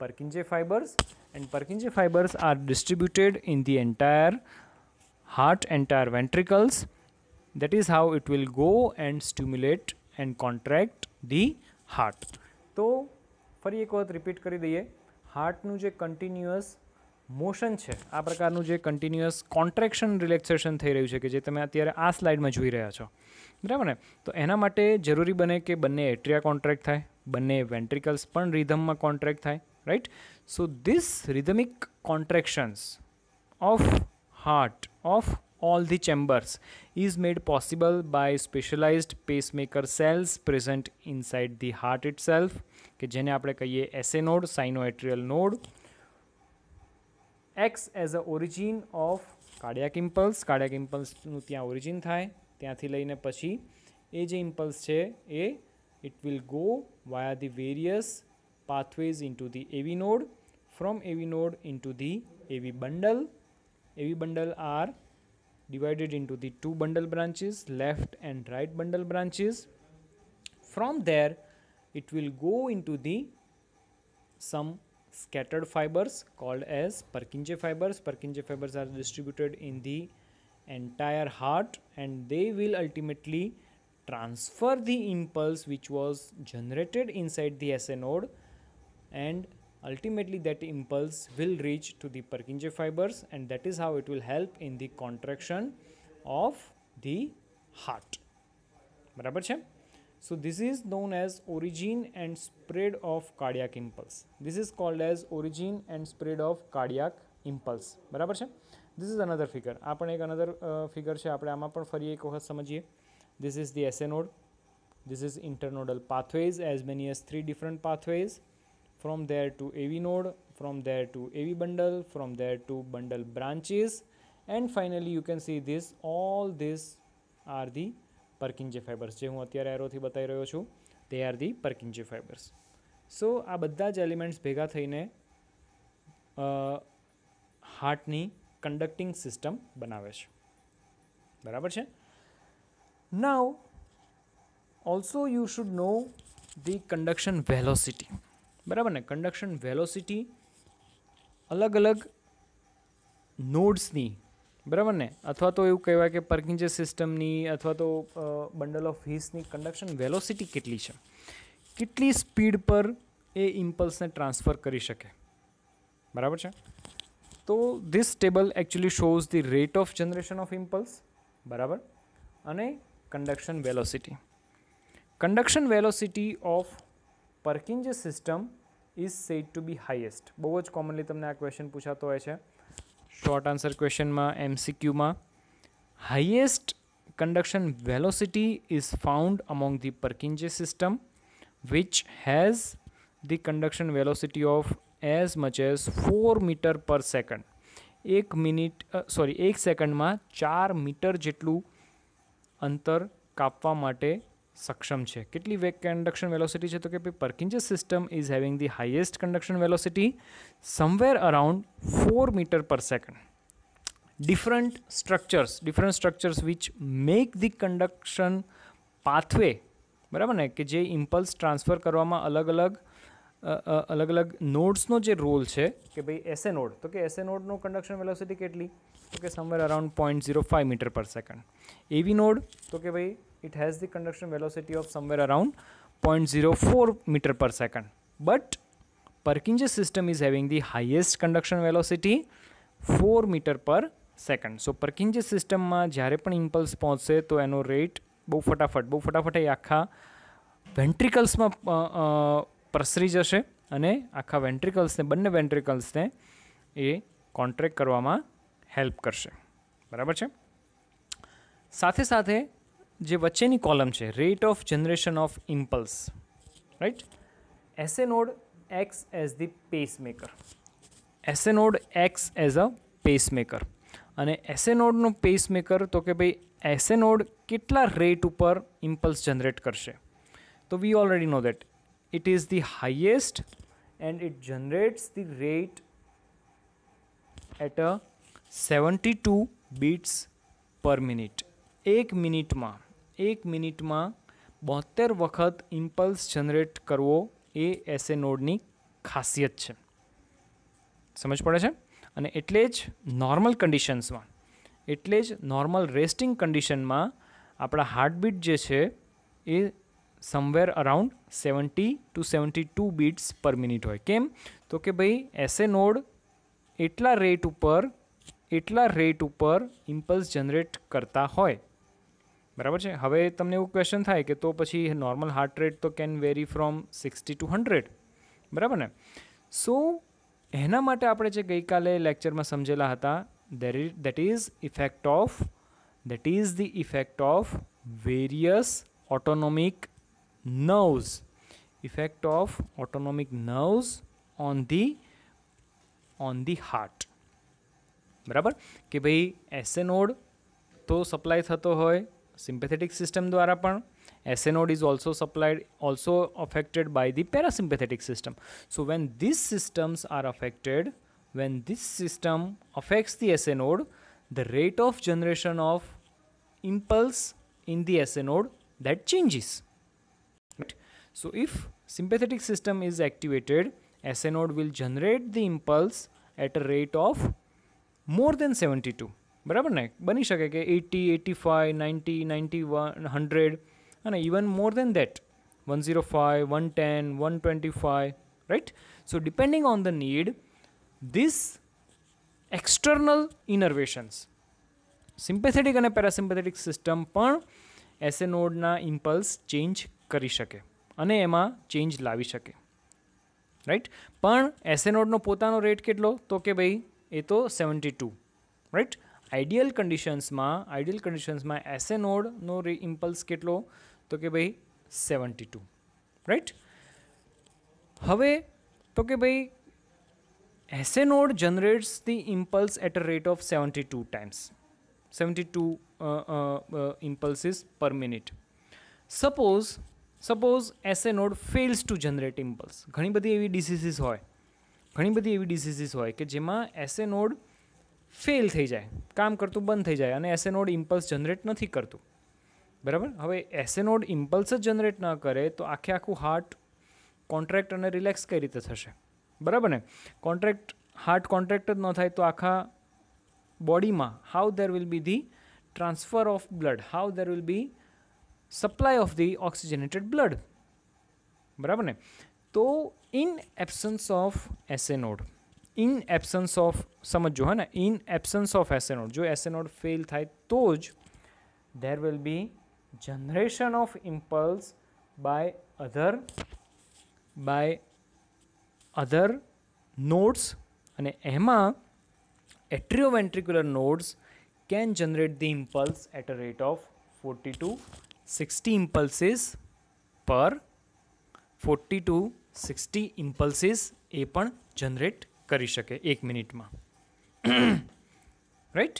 Speaker 1: Purkinje fibres and Purkinje fibres are distributed in the entire heart entire ventricles that is how it will go and stimulate and contract the heart तो ફરી એક વાર repeat કરી દઈએ heart નું જે continuous motion છે આ પ્રકારનું જે કન્ટિન્યુઅસ કોન્ટ્રેક્શન રિલેક્સેશન થઈ રહ્યું છે કે જે તમે અત્યારે આ સ્લાઈડમાં જોઈ રહ્યા છો બરાબર ને તો એના માટે જરૂરી બને કે બંને એટ્રિયા કોન્ટ્રેક્ટ થાય બંને વેટ્રિકલ્સ પણ રિધમમાં કોન્ટ્રેક્ટ થાય right so this rhythmic contractions of heart of all the chambers is made possible by specialized pacemaker cells present inside the heart itself ke jene apne kahiye sa node sinoatrial node sinoatrial as a origin of cardiac impulse cardiac impulse nu tya origin thai tya thi લઈને pachi એ જે impulse છે એ it will go via the various pathways into the AV node, from AV node into the AV bundle. AV bundle are divided into the two bundle branches, left and right bundle branches. From there, it will go into the some scattered fibers called as Purkinje fibers. Purkinje fibers are distributed in the entire heart and they will ultimately transfer the impulse which was generated inside the SA node and ultimately that impulse will reach to the Purkinje fibers and that is how it will help in the contraction of the heart so this is known as origin and spread of cardiac impulse this is called as origin and spread of cardiac impulse this is another figure આ પણ another uh, figure છે આપણે આમાં પણ this is the SA node this is internodal pathways as many as three different pathways from there to AV node, from there to AV bundle, from there to bundle branches. And finally, you can see this, all these are the Purkinje fibers. They are the Purkinje fibers. So, these elements are uh, the heart ni conducting system. Now, also you should know the conduction velocity. બરાબર ને conduction velocity અલગ અલગ nodes ની બરાબર ને અથવા તો એવું કહેવા કે પરગિંગ જે સિસ્ટમ ની અથવા તો બંડલ ઓફ હિસ ની કન્ડક્શન વેલોસિટી કેટલી છે કેટલી સ્પીડ પર એ Impulse ને ટ્રાન્સફર કરી શકે બરાબર છે તો This table actually shows the rate of generation of impulse બરાબર અને conduction velocity conduction velocity of Purkinje Purkinje system is said to be highest बहुज कॉमनली तमने आ क्वेश्चन पूछा तो है शॉर्ट आंसर क्वेश्चन में एम सीक्यू में highest conduction velocity is found among the Purkinje Purkinje system which has the conduction velocity of as much as four metre per second एक minute sorry एक second में चार metre जटलू अंतर काप सक्षम छे કેટલી વેક કન્ડક્શન વેલોસિટી છે તો કે ભઈ Purkinje system is having the highest conduction velocity somewhere around 4 metre per second different structures different structures which make the conduction pathway બરાબર ને કે જે IMPULSE ટ્રાન્સફર કરવામાં અલગ અલગ અલગ અલગ નોડ્સ નો જે રોલ છે કે ભઈ SN નોડ તો કે SN નોડ નો કન્ડક્શન વેલોસિટી કેટલી તો કે somewhere around 0.05 metre per second AV node તો કે ભઈ it has the conduction velocity of somewhere around 0.04 meter per second but Purkinje system is having the highest conduction velocity 4 meter per second so Purkinje સિસ્ટમમાં જ્યારે પણ impulse પહોંચશે તો એનો rate બહુ ફટાફટ બહુ ફટાફટ એ આખા વેન્ટ્રિકલ્સમાં પ્રસરી જશે અને આખા વેન્ટ્રિકલ્સને બંને વેન્ટ્રિકલ્સને એ કોન્ટ્રેક્ટ કરવામાં હેલ્પ કરશે બરાબર છે સાથે સાથે જે વચ્ચેની કોલમ છે rate of generation of impulse right S A node acts as the pacemaker S A node acts as a pacemaker અને એસે નોડનું પેસમેકર તો કે ભાઈ એસે નોડ કેટલા રેટ ઉપર ઇમ્પલ્સ જનરેટ કરશે તો we already know that it is the highest and it generates the rate at a seventy two beats per minute એક મિનિટમાં એક મિનિટમાં બોતેર વખત ઇમ્પલ્સ જનરેટ કરવો એ એસે નોડની ખાસિયત છે સમજ પડે છે અને એટલે જ નોર્મલ કન્ડિશન્સમાં એટલે જ નોર્મલ રેસ્ટિંગ કન્ડિશનમાં આપણા હાર્ટબીટ જે છે એ somewhere around seventy two seventy two beats per minute હોય કેમ તો કે ભાઈ એસે નોડ એટલા રેટ ઉપર એટલા રેટ ઉપર ઇમ્પલ્સ જનરેટ કરતા હોય बराबर छे હવે તમને એવો ક્વેશ્ચન થાય કે તો પછી નોર્મલ હાર્ટ રેટ તો કેન વેરી ફ્રોમ 60 ટુ 100 બરાબર ને સો એના માટે આપણે જે ગઈ કાલે લેક્ચરમાં સમજેલા હતા the is effect of the is the effect of various autonomic nerves effect of autonomic nerves on the on the heart બરાબર કે ભઈ એસેનોડ તો સપ્લાય થતો હોય sympathetic system દ્વારા પણ SNOD is also supplied also affected by the parasympathetic system. So when these systems are affected, when this system affects the SNOD, the rate of generation of impulse in the SNOD that changes. So if sympathetic system is activated, SNOD will generate the impulse at a rate of more than 72. બરાબર ને બની શકે કે eighty eighty five ninety ninety one hundred અને even more than that one zero five one ten one twenty five right so depending on the need this external innervations sympathetic અને parasympathetic system પણ એસેનોડના impulse change કરી શકે અને એમાં change લાવી શકે right પણ એસેનોડનો પોતાનો રેટ કેટલો તો કે ભાઈ એ તો seventy two right ideal conditions में आइडियल कंडीशन्स में एस ए नोड नो रे इम्पल्स के तो कि भाई सैवंटी टू राइट हम तो कि भाई S A node generates the impulse at a rate of seventy two times seventy two impulses per minute suppose suppose S A node fails to generate impulse घनी बड़ी एवं डिजीसीस हो घनी बड़ी एवं डिजीसीस हो जेमा एस ए नोड़ ફેલ થઈ જાય કામ કરતું બંધ થઈ જાય અને એસેનોડ ઇમ્પલ્સ જનરેટ નથી કરતું બરાબર હવે એસેનોડ ઇમ્પલ્સ જ જનરેટ ન કરે તો આખે આખું હાર્ટ કોન્ટ્રાક્ટ અને રિલેક્સ કઈ રીતે થશે બરાબર ને કોન્ટ્રાક્ટ હાર્ટ કોન્ટ્રેક્ટ જ ન થાય તો આખા બોડીમાં how there will be the transfer of blood how there will be supply of the oxygenated blood બરાબર ને તો in absence of S A node in absence of समझ जो है ना इन एब्सेंस ऑफ एसेनोड जो एसेनोड फेल था तोज there will be generation of impulse by other by other nodes અને એમાં atrioventricular nodes can generate the impulse at a rate of forty to sixty ઇમ્પલ્સીસ પર ફોર્ટી ટુ સિક્સટી ઇમ્પલ્સીસ એ પણ generate કરી શકે એક મિનિટમાં right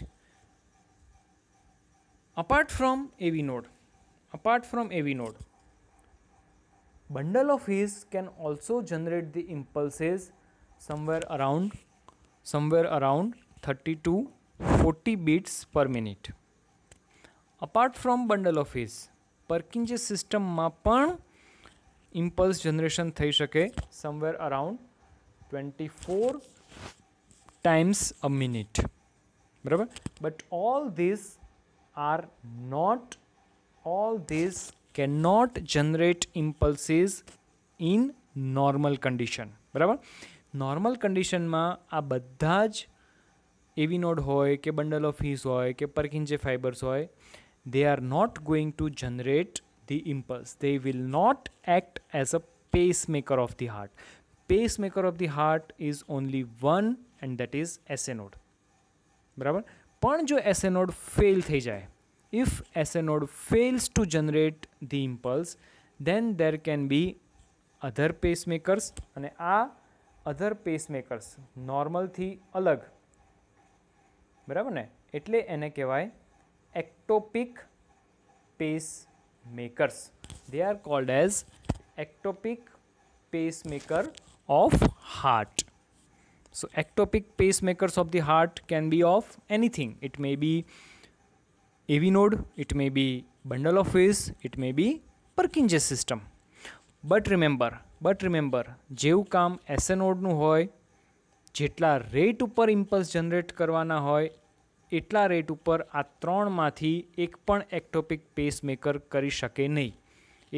Speaker 1: apart from A V node apart from A V node bundle of his can also generate the impulses somewhere around somewhere around 30 to 40 beats per minute apart from bundle of his perkinje system માં પણ impulse generation થઈ શકે somewhere around 24 times a minute બરાબર but all these are not all these cannot generate impulses in normal condition બરાબર normal કન્ડિશનમાં આ બધા જ એવી નોડ હોય કે બંડલ ઓફ ફીસ હોય કે પરકિન્જે ફાઇબર્સ હોય they are not going to generate the impulse they will not act as a pacemaker of the heart pacemaker of the heart is only one and that is S A node बराबर पण जो S A node fail थी जाए if S A node fails to generate the impulse then there can be other pacemakers अने आ अधर pacemakers normal थी अलग बराबर ने एट्ले कहवा ectopic pacemakers they are called as ectopic pacemaker of heart so ectopic pacemakers of the heart can be of anything it may be AV node it may be bundle of phase it may be Purkinje system but remember but remember જેવું કામ એસેનોડનું હોય જેટલા rate ઉપર impulse generate કરવાના હોય એટલા rate ઉપર આ ત્રણમાંથી એક પણ એક્ટોપિક પેસમેકર કરી શકે નહીં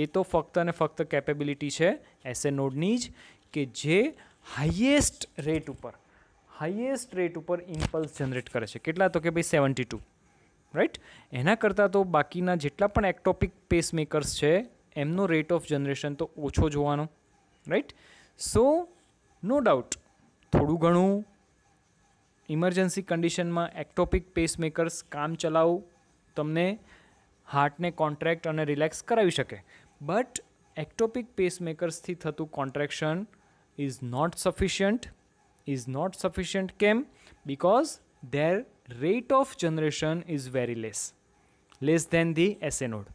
Speaker 1: એ તો ફક્ત અને ફક્ત કેપેબિલિટી છે એસેનોડની જ કે જે હાઈએસ્ટ રેટ ઉપર હાઈએસ્ટ રેટ ઉપર ઇમ્પલ્સ જનરેટ કરે છે કેટલા તો કે ભાઈ સેવન્ટી ટુ રાઈટ એના કરતાં તો બાકીના જેટલા પણ એક્ટોપિક પેસમેકર્સ છે એમનો રેટ ઓફ જનરેશન તો ઓછો જોવાનો રાઈટ સો નો ડાઉટ થોડું ઘણું ઇમરજન્સી કન્ડિશનમાં એક્ટોપિક પેસમેકર્સ કામ ચલાવ તમને હાર્ટને કોન્ટ્રેક્ટ અને રિલેક્સ કરાવી શકે બટ એક્ટોપિક પેસમેકર્સથી થતું contraction is not sufficient is not sufficient chem because their rate of generation is very less less than the SA node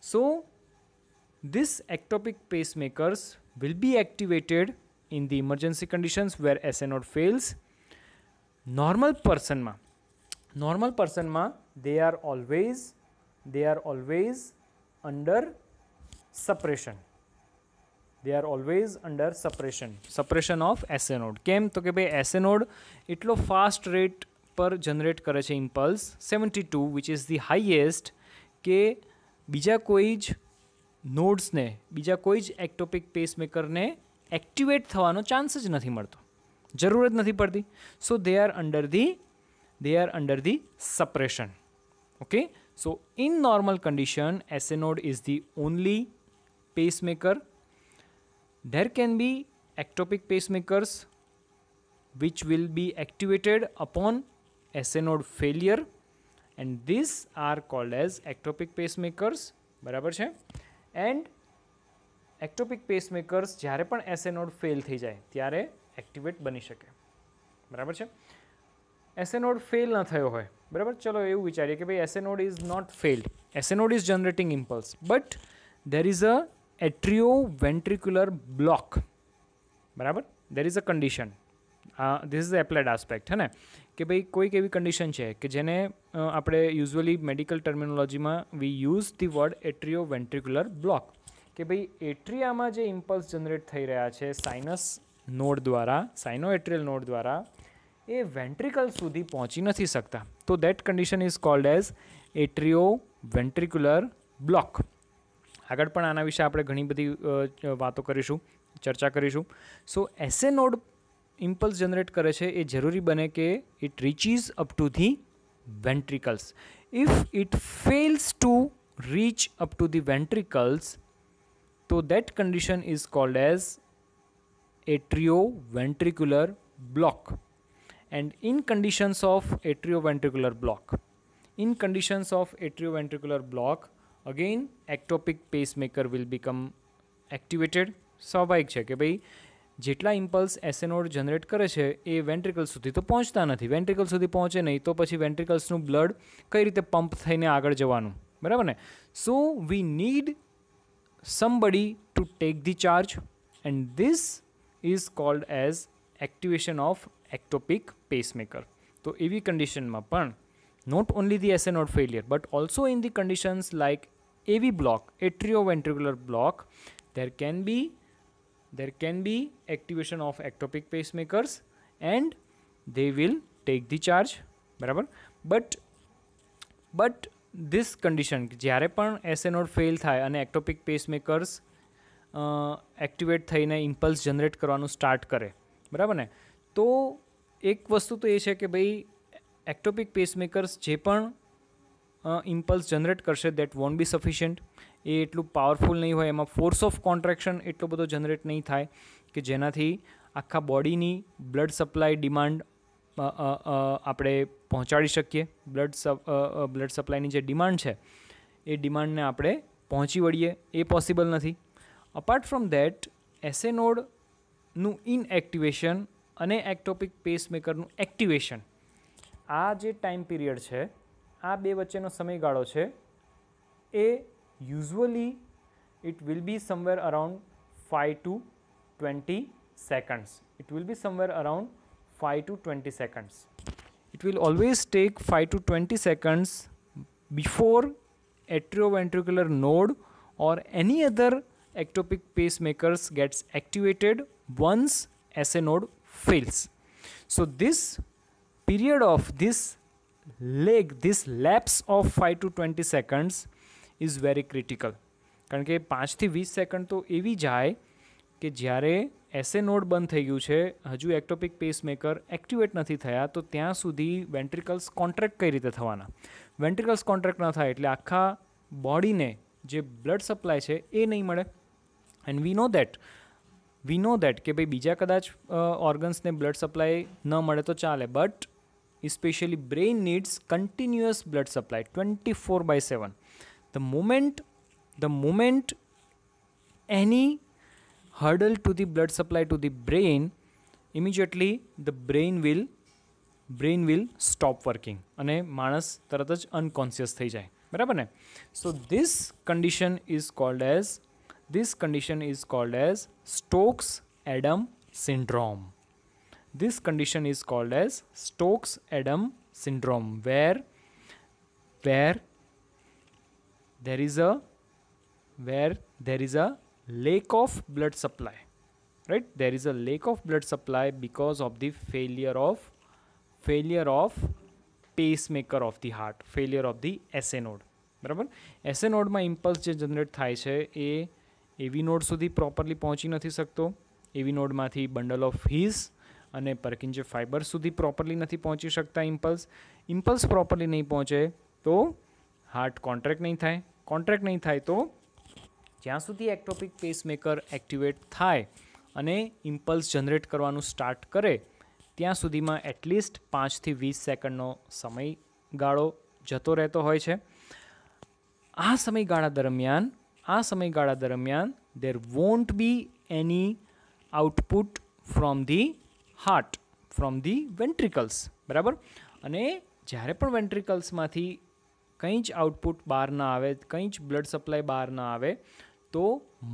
Speaker 1: so this ectopic pacemakers will be activated in the emergency conditions where SA node fails normal person ma, normal person ma they are always they are always under suppression they are always under suppression suppression of S A node केम तो कि भाई S A node एट्लो fast rate पर generate करे impulse seventy two which is the highest के बीजा कोई ज नोड्स ने बीजा कोई एक्टोपिक पेसमेकर ने एक्टिवेट थाना चांस नहीं मत जरूरत नहीं पड़ती so they are under the they are under the suppression okay so in normal condition S A node is the only pacemaker There can be ectopic pacemakers which will be activated upon SA node failure and these are called as ectopic pacemakers બરાબર છે and ectopic પેસમેકર્સ જ્યારે પણ SA node fail થઈ જાય ત્યારે activate બની શકે બરાબર છે એસએ નોડ ફેલ ન થયો હોય બરાબર ચલો એવું વિચારીએ કે ભાઈ S A node is not failed S A node is generating impulse but there is a atrioventricular block બરાબર there is a condition this is applied aspect હે ને કે ભાઈ કોઈક એવી કન્ડિશન છે કે જેને આપણે યુઝ્યુઅલી મેડિકલ ટર્મિનોલોજીમાં we use the word atrioventricular block કે ભાઈ એટ્રિયામાં જે ઇમ્પલ્સ જનરેટ થઈ રહ્યા છે સાઇનસ નોડ દ્વારા સાઇનોએટ્રિયલ નોડ દ્વારા એ વેન્ટ્રિકલ સુધી પહોંચી નથી શકતા તો that condition is called as atrioventricular block હગડ પણ આના વિશે આપણે ઘણી બધી વાતો કરીશું ચર્ચા કરીશું so S A node IMPULSE generate કરે છે એ જરૂરી બને કે it reaches up to the ventricles if it fails to reach up to the ventricles તો that condition is called as atrioventricular block and in conditions of atrioventricular block in conditions of atrioventricular block again ectopic pacemaker will become activated સ્વાભાવિક છે કે ભાઈ જેટલા impulse એસેનોડ generate કરે છે એ ventricle સુધી તો પહોંચતા નથી વેન્ટ્રિકલ સુધી પહોંચે નહીં તો પછી વેન્ટ્રિકલ્સનું બ્લડ કઈ રીતે પમ્પ થઈને આગળ જવાનું બરાબર ને so we need somebody to take the charge and this is called as activation of ectopic pacemaker તો એવી કન્ડિશનમાં પણ not only the SA node failure but also in the conditions like AV block, atrioventricular block, there can be there can be activation of ectopic pacemakers and they will take the charge બરાબર but but this condition જ્યારે પણ SA node fail થાય અને ectopic pacemakers activate થઈને impulse generate કરવાનું start કરે બરાબર ને તો એક વસ્તુ તો એ છે કે ભાઈ એક્ટોપિક પેસમેકર્સ જે પણ ઇમ્પલ્સ જનરેટ કરશે દેટ વોન્ટ બી સફિશિયન્ટ એ એટલું પાવરફુલ નહીં હોય એમાં ફોર્સ ઓફ કોન્ટ્રેક્શન એટલો બધો જનરેટ નહીં થાય કે જેનાથી આખા બોડીની બ્લડ સપ્લાય ડિમાન્ડ આપણે પહોંચાડી શકીએ બ્લડ બ્લડ સપ્લાયની જે ડિમાન્ડ છે એ ડિમાન્ડને આપણે પહોંચી વળીએ એ પોસિબલ નથી અપાર્ટ ફ્રોમ દેટ એસેનોડનું ઇનએક્ટિવેશન અને એક્ટોપિક પેસમેકરનું એક્ટિવેશન આ જે ટાઈમ પીરિયડ છે આ બે વચ્ચેનો સમયગાળો છે એ usually it will be somewhere around five to twenty seconds it will be somewhere around 5 to 20 seconds it will always take 5 to 20 seconds before atrioventricular node or any other ectopic pacemakers gets activated once SA node fails so this period of this leg this lapse of 5 to 20 seconds is very critical કારણ કે પાંચથી વીસ second તો એવી જાય કે જ્યારે એસે node બંધ થઈ ગયું છે હજુ એક્ટોપિક પેસમેકર એક્ટિવેટ નથી થયા તો ત્યાં સુધી વેન્ટ્રિકલ્સ કોન્ટ્રેક્ટ કઈ રીતે થવાના વેન્ટ્રિકલ્સ કોન્ટ્રેક્ટ ન થાય એટલે આખા બોડીને જે બ્લડ સપ્લાય છે એ નહીં મળે and we know that we know that કે ભાઈ બીજા કદાચ ઓર્ગન્સને બ્લડ સપ્લાય ન મળે તો ચાલે but especially brain needs continuous blood supply 24 by 7 the moment the moment any hurdle to the blood supply to the brain immediately the brain will brain will stop working and manas taratach unconscious thai jai so this condition is called as this condition is called as stokes Adams syndrome this condition is called as Stokes-Adam syndrome where where there is a where there is a lack of blood supply right there is a lack of blood supply because of the failure of failure of pacemaker of the heart failure of the SA node બરાબર એસે નોડમાં impulse જે generate થાય છે એ એવી node સુધી properly પહોંચી નથી શકતો એવી નોડમાંથી બંડલ ઓફ હિઝ અને જે ફાઇબર સુધી પ્રોપરલી નથી પહોંચી શકતા ઇમ્પલ્સ ઇમ્પલ્સ પ્રોપરલી નહીં પહોંચે તો હાર્ટ કોન્ટ્રેક્ટ નહીં થાય કોન્ટ્રેક્ટ નહીં થાય તો જ્યાં સુધી એક્ટોપિક પેસમેકર એક્ટિવેટ થાય અને ઇમ્પલ્સ જનરેટ કરવાનું સ્ટાર્ટ કરે ત્યાં સુધીમાં એટલીસ્ટ પાંચથી વીસ સેકન્ડનો સમયગાળો જતો રહેતો હોય છે આ સમયગાળા દરમિયાન આ સમયગાળા દરમિયાન there won't be any output from the heart from the ventricles બરાબર અને જ્યારે પણ વેન્ટ્રિકલ્સમાંથી કંઈ જ આઉટપુટ બહાર ના આવે કંઈ જ બ્લડ સપ્લાય બહાર ના આવે તો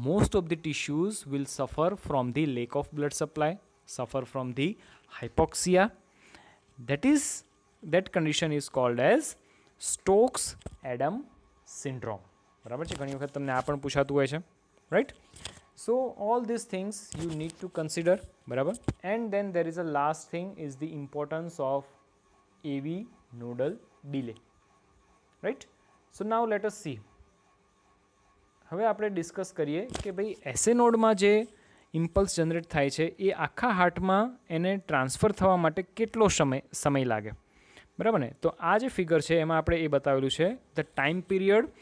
Speaker 1: most of the tissues will suffer from the lack of blood supply suffer from the hypoxia that is that condition is called as stokes adam syndrome બરાબર છે ઘણી વખત તમને આ પણ પૂછાતું હોય છે right so all this things you need to consider બરાબર and then there is a last thing is the importance of AV nodal delay right so now let us see હવે આપણે ડિસ્કસ કરીએ કે ભાઈ એસે નોડમાં જે ઇમ્પલ્સ જનરેટ થાય છે એ આખા હાર્ટમાં એને ટ્રાન્સફર થવા માટે કેટલો સમય સમય લાગે બરાબર ને તો આ જે ફિગર છે એમાં આપણે એ બતાવેલું છે the time period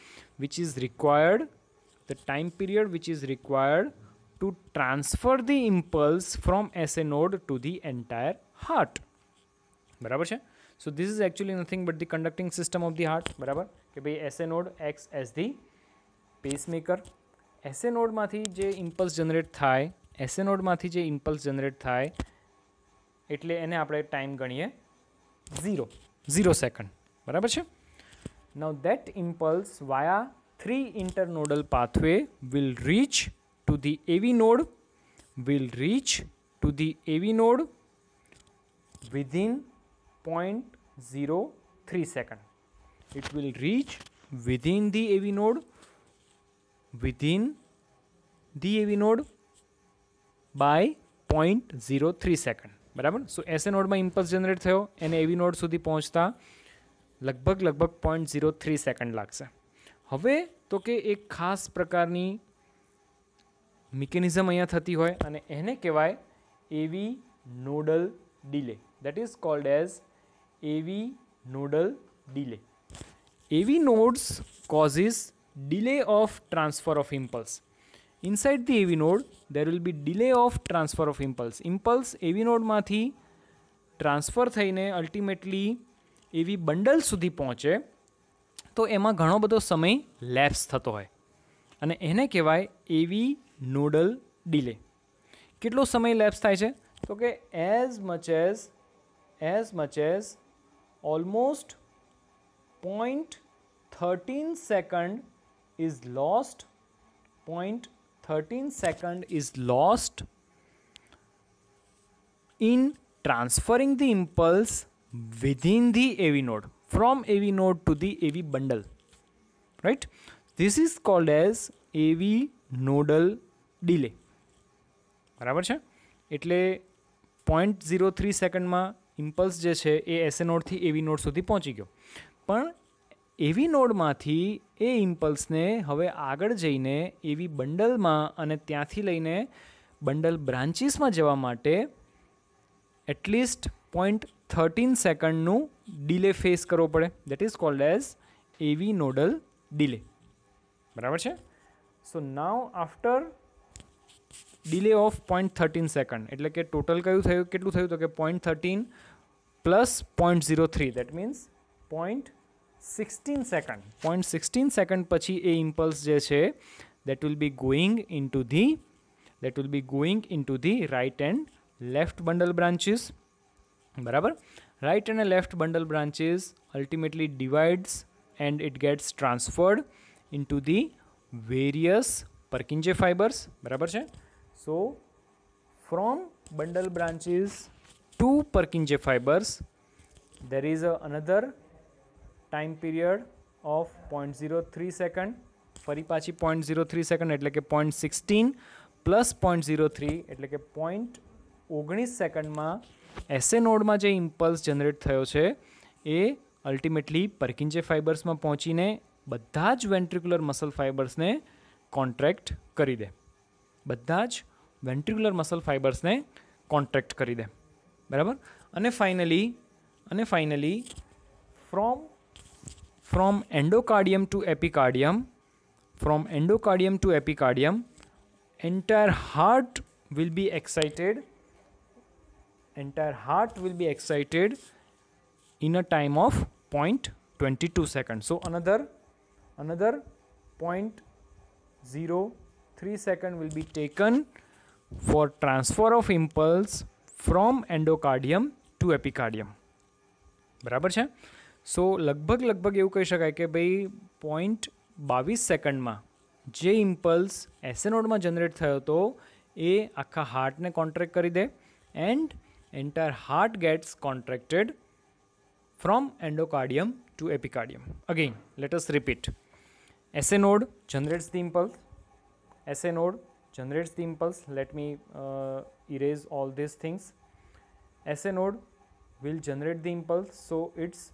Speaker 1: which is required the time period which is required to transfer the impulse from SA node to the entire heart. બરાબર છે so this is actually nothing but the conducting system of the heart બરાબર કે ભાઈ એસે node acts as the pacemaker SA નોડમાંથી જે impulse generate થાય એસે નોડમાંથી જે ઇમ્પલ્સ જનરેટ થાય એટલે એને આપણે ટાઈમ ગણીએ ઝીરો ઝીરો સેકન્ડ બરાબર છે now that impulse via three internodal pathway will reach to the AV node will reach to the AV node within 0.03 second. It will reach within the AV node within the AV node by 0.03 second બરાબર so SA નોડમાં impulse generate થયો એને એવી node સુધી પહોંચતા લગભગ લગભગ point zero three second લાગશે હવે તો કે એક ખાસ પ્રકારની મિકેનિઝમ અહીંયા થતી હોય અને એને કહેવાય AV nodal delay that is called as AV nodal delay AV nodes causes delay of transfer of impulse inside the AV node there will be delay of transfer of impulse impulse AV નોડમાંથી transfer થઈને ultimately AV bundle સુધી પહોંચે તો એમાં ઘણો બધો સમય lapse થતો હોય અને એને કહેવાય એવી નોડલ ડીલે કેટલો સમય લેપ્સ થાય છે તો કે as much as as much as almost point thirteen second is lost point thirteen second is lost in transferring the impulse within the AV node from AV node to the AV bundle right this is called as AV nodal delay બરાબર છે એટલે point zero three સેકન્ડમાં impulse જે છે એ SA નોડથી એવી node સુધી પહોંચી ગયો પણ એવી નોડમાંથી એ ઇમ્પલ્સને હવે આગળ જઈને એવી બંડલમાં અને ત્યાંથી લઈને બંડલ બ્રાન્ચીસમાં જવા માટે એટલીસ્ટ પોઈન્ટ થર્ટીન સેકન્ડનું ડિલે ફેસ કરવો પડે that is called as AV nodal delay બરાબર છે so now after delay of point thirteen second એટલે કે ટોટલ કયું થયું કેટલું થયું તો કે point thirteen plus point zero three that means point sixteen second point sixteen second પછી એ ઇમ્પલ્સ જે છે that will be going in to the that will be going in to the right and left bundle branches બરાબર right and left bundle branches ultimately divides and it gets transferred into the various Purkinje fibers બરાબર છે so from bundle from to branches to Purkinje fibers, a another time period of period zero three second ફરી પાછી point zero three second એટલે કે point sixteen plus point zero three એટલે કે point ઓગણીસ સેકન્ડમાં એસએ નોડમાં જે ઇમ્પલ્સ જનરેટ થયો છે એ અલ્ટિમેટલી પરકિંજે ફાઇબર્સમાં પહોંચીને બધા જ વેન્ટ્રિક્યુલર મસલ ફાઇબર્સને કોન્ટ્રેક્ટ કરી દે બધા જ वेन्ट्रिकुलर मसल फाइबर्स ने कॉन्ट्रेक्ट कर दे बराबर अने फाइनली अने finally from from endocardium to epicardium from endocardium to epicardium entire heart will be excited entire heart will be excited in a time of point twenty two second so another another point zero three second will be taken for transfer of impulse from endocardium to epicardium બરાબર છે સો લગભગ લગભગ એવું કહી શકાય કે ભાઈ point બાવીસ સેકન્ડમાં જે ઇમ્પલ્સ એસેનોડમાં જનરેટ થયો હતો એ આખા હાર્ટને કોન્ટ્રેક્ટ કરી દે and entire heart gets contracted from endocardium to epicardium again let's repeat SA node generates the impulse SA node generates the impulse let me uh, erase all these things SA node will generate the impulse so its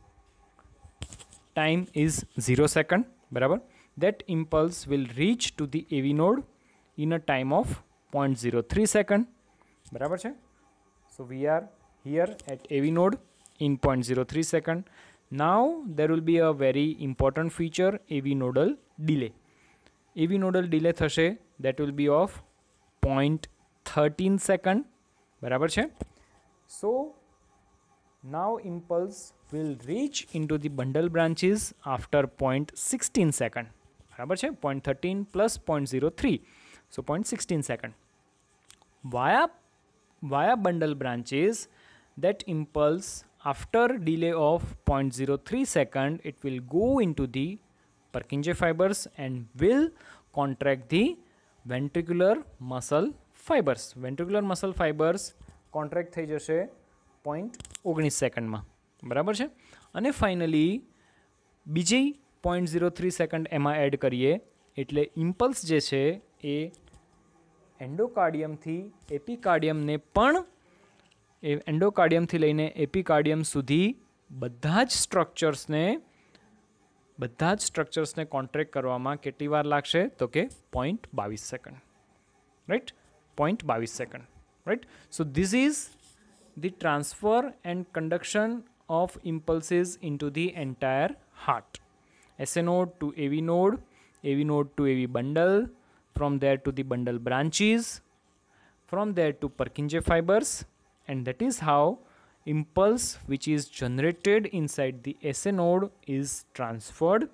Speaker 1: time is 0 second barabar that impulse will reach to the AV node in a time of 0.03 second બરાબર so we are here at AV node in 0.03 second now there will be a very important feature AV nodal delay AV nodal delay થશે that will be of 0.13 second Barabar chhe. so now impulse will reach into the bundle branches after 0.16 second Barabar chhe 0.13 plus 0.03 so 0.16 second via via bundle branches that impulse after delay of 0.03 second it will go into the Purkinje fibers and will contract the ventricular muscle fibers ventricular muscle fibers contract થઈ જશે point ઓગણીસ સેકન્ડમાં બરાબર છે અને finally બીજી point zero three second એમાં add કરીએ એટલે ઇમ્પલ્સ જે છે એ એન્ડોકાર્ડિયમથી એપિકાર્ડિયમને પણ એ એન્ડોકાર્ડિયમથી લઈને એપિકાર્ડિયમ સુધી બધા જ સ્ટ્રક્ચર્સને બધા જ સ્ટ્રક્ચર્સને કોન્ટ્રેક્ટ કરવામાં કેટલી વાર લાગશે તો કે પોઈન્ટ બાવીસ સેકન્ડ રાઈટ પોઈન્ટ બાવીસ second right so this is the transfer and conduction of impulses in to the entire heart SA node to AV node AV node to AV bundle from there to the bundle branches from there to Purkinje fibers and that is how impulse which is generated inside the SA node is transferred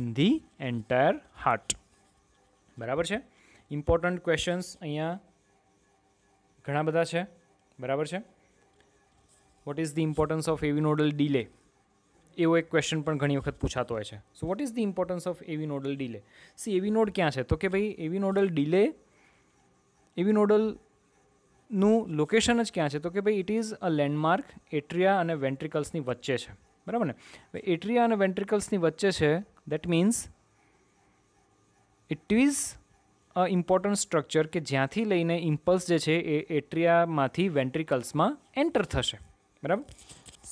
Speaker 1: in the entire heart. बराबर छे? Important questions अहिया घणा बदा बराबर छे? What is the importance of AV nodal delay? એવો એક question પણ ઘણી વખત પૂછાતો હોય છે so what is the importance of nodal delay? Delay see AV node ક્યાં છે તો કે ભાઈ એવી નોડલ ડીલે એવી નું લોકેશન જ ક્યાં છે તો કે ભાઈ it is a landmark atria અને વેન્ટ્રિકલ્સ ની વચ્ચે છે બરાબર ને એટ્રિયા અને વેન્ટ્રિકલ્સ ની વચ્ચે છે that means it is a important structure કે જ્યાંથી લઈને Impulse જે છે એ એટ્રિયામાંથી વેન્ટ્રિકલ્સમાં એન્ટર થશે બરાબર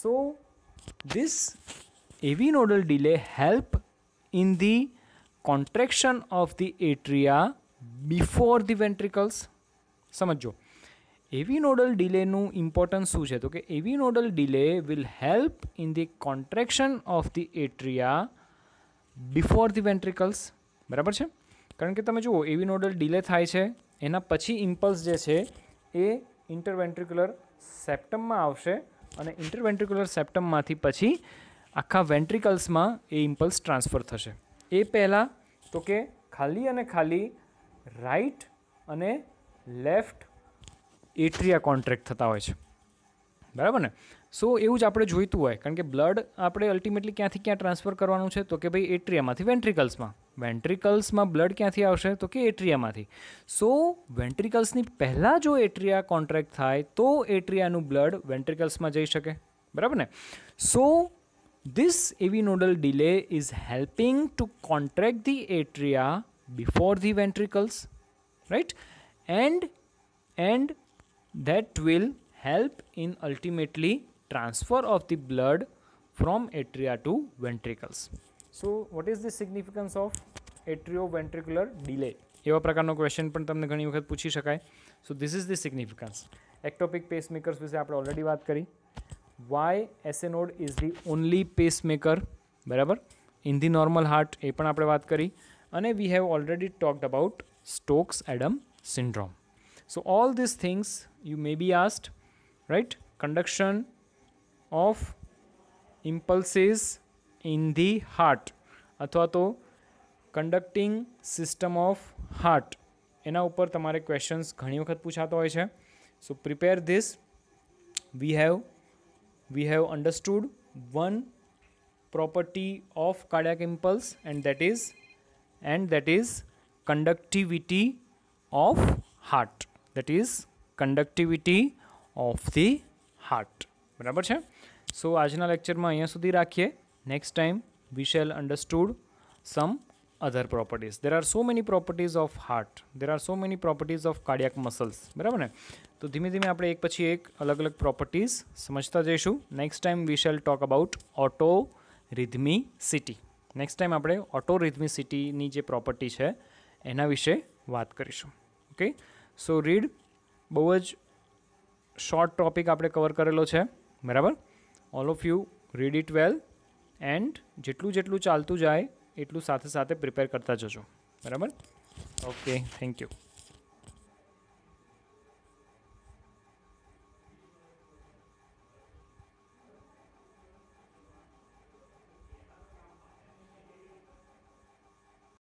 Speaker 1: સો This AV nodal delay help in the contraction of the atria before the ventricles સમજો એવી નોડલ ડિલેનું ઇમ્પોર્ટન્સ શું છે તો કે AV nodal delay will help in the contraction of the atria before the ventricles બરાબર છે કારણ કે તમે જુઓ એવી નોડલ ડિલે થાય છે એના પછી ઇમ્પલ્સ જે છે એ ઇન્ટરવેન્ટ્રિક્યુલર સેપ્ટમમાં આવશે અને ઇન્ટરવેન્ટ્રિક્યુલર સેપ્ટમમાંથી પછી આખા વેન્ટ્રિકલ્સમાં એ ઇમ્પલ્સ ટ્રાન્સફર થશે એ પહેલાં તો કે ખાલી અને ખાલી રાઈટ અને લેફ્ટ एट्रिया कॉन्ट्रैक्ट થતા હોય છે બરાબર ને સો એવું જ આપણે જોઈતું હોય કારણ કે બ્લડ આપણે अल्टीमेटली ક્યાંથી ક્યાં ટ્રાન્સફર કરવાનું છે તો કે ભાઈ એટ્રિયામાંથી વેન્ટ્રિકલ્સમાં વેન્ટ્રિકલ્સમાં બ્લડ ક્યાંથી આવશે તો કે એટ્રિયામાંથી સો વેન્ટ્રિકલ્સની પહેલા જો એટ્રિયા કોન્ટ્રેક્ટ થાય તો એટ્રિયાનું બ્લડ વેન્ટ્રિકલ્સમાં જઈ શકે બરાબર ને સો This AV nodal delay is helping to contract the atria before the ventricles right and and that will help in ultimately transfer of the blood from atria to ventricles. So what is the significance of atrioventricular delay? એવા પ્રકારનો question પણ તમને ઘણી વખત પૂછી શકાય so this is the significance ectopic pacemakers વિશે આપણે ઓલરેડી વાત કરી why SA node is the only pacemaker બરાબર ઇન ધી નોર્મલ હાર્ટ એ પણ આપણે વાત કરી અને we have already talked about Stokes Adam syndrome so all these things you may be asked, right? Conduction of impulses in the heart. Athwato conducting system of heart. Ena upar tamare questions ghaniyokhat puchhato hoye chhe. So prepare this. We have we have understood one property of cardiac impulse and that is and that is conductivity of heart. that is conductivity of the heart બરાબર છે so આજના લેક્ચરમાં અહીંયા સુધી રાખીએ next time we shall understood some other properties there are so many properties of heart there are so many properties of cardiac muscles બરાબર ને તો ધીમે ધીમે આપણે એક પછી એક અલગ અલગ પ્રોપર્ટીઝ સમજતા જઈશું next time we shall talk about auto rhythmicity next time આપણે ઓટો રિધમિસિટીની જે પ્રોપર્ટી છે એના વિશે વાત કરીશું ઓકે so read બહુજ શોર્ટ ટોપિક આપણે કવર કરેલો છે બરાબર all of you read it well and જેટલું જેટલું ચાલતું જાય એટલું સાથે સાથે પ્રિપેર કરતા જજો બરાબર ઓકે થેન્ક યુ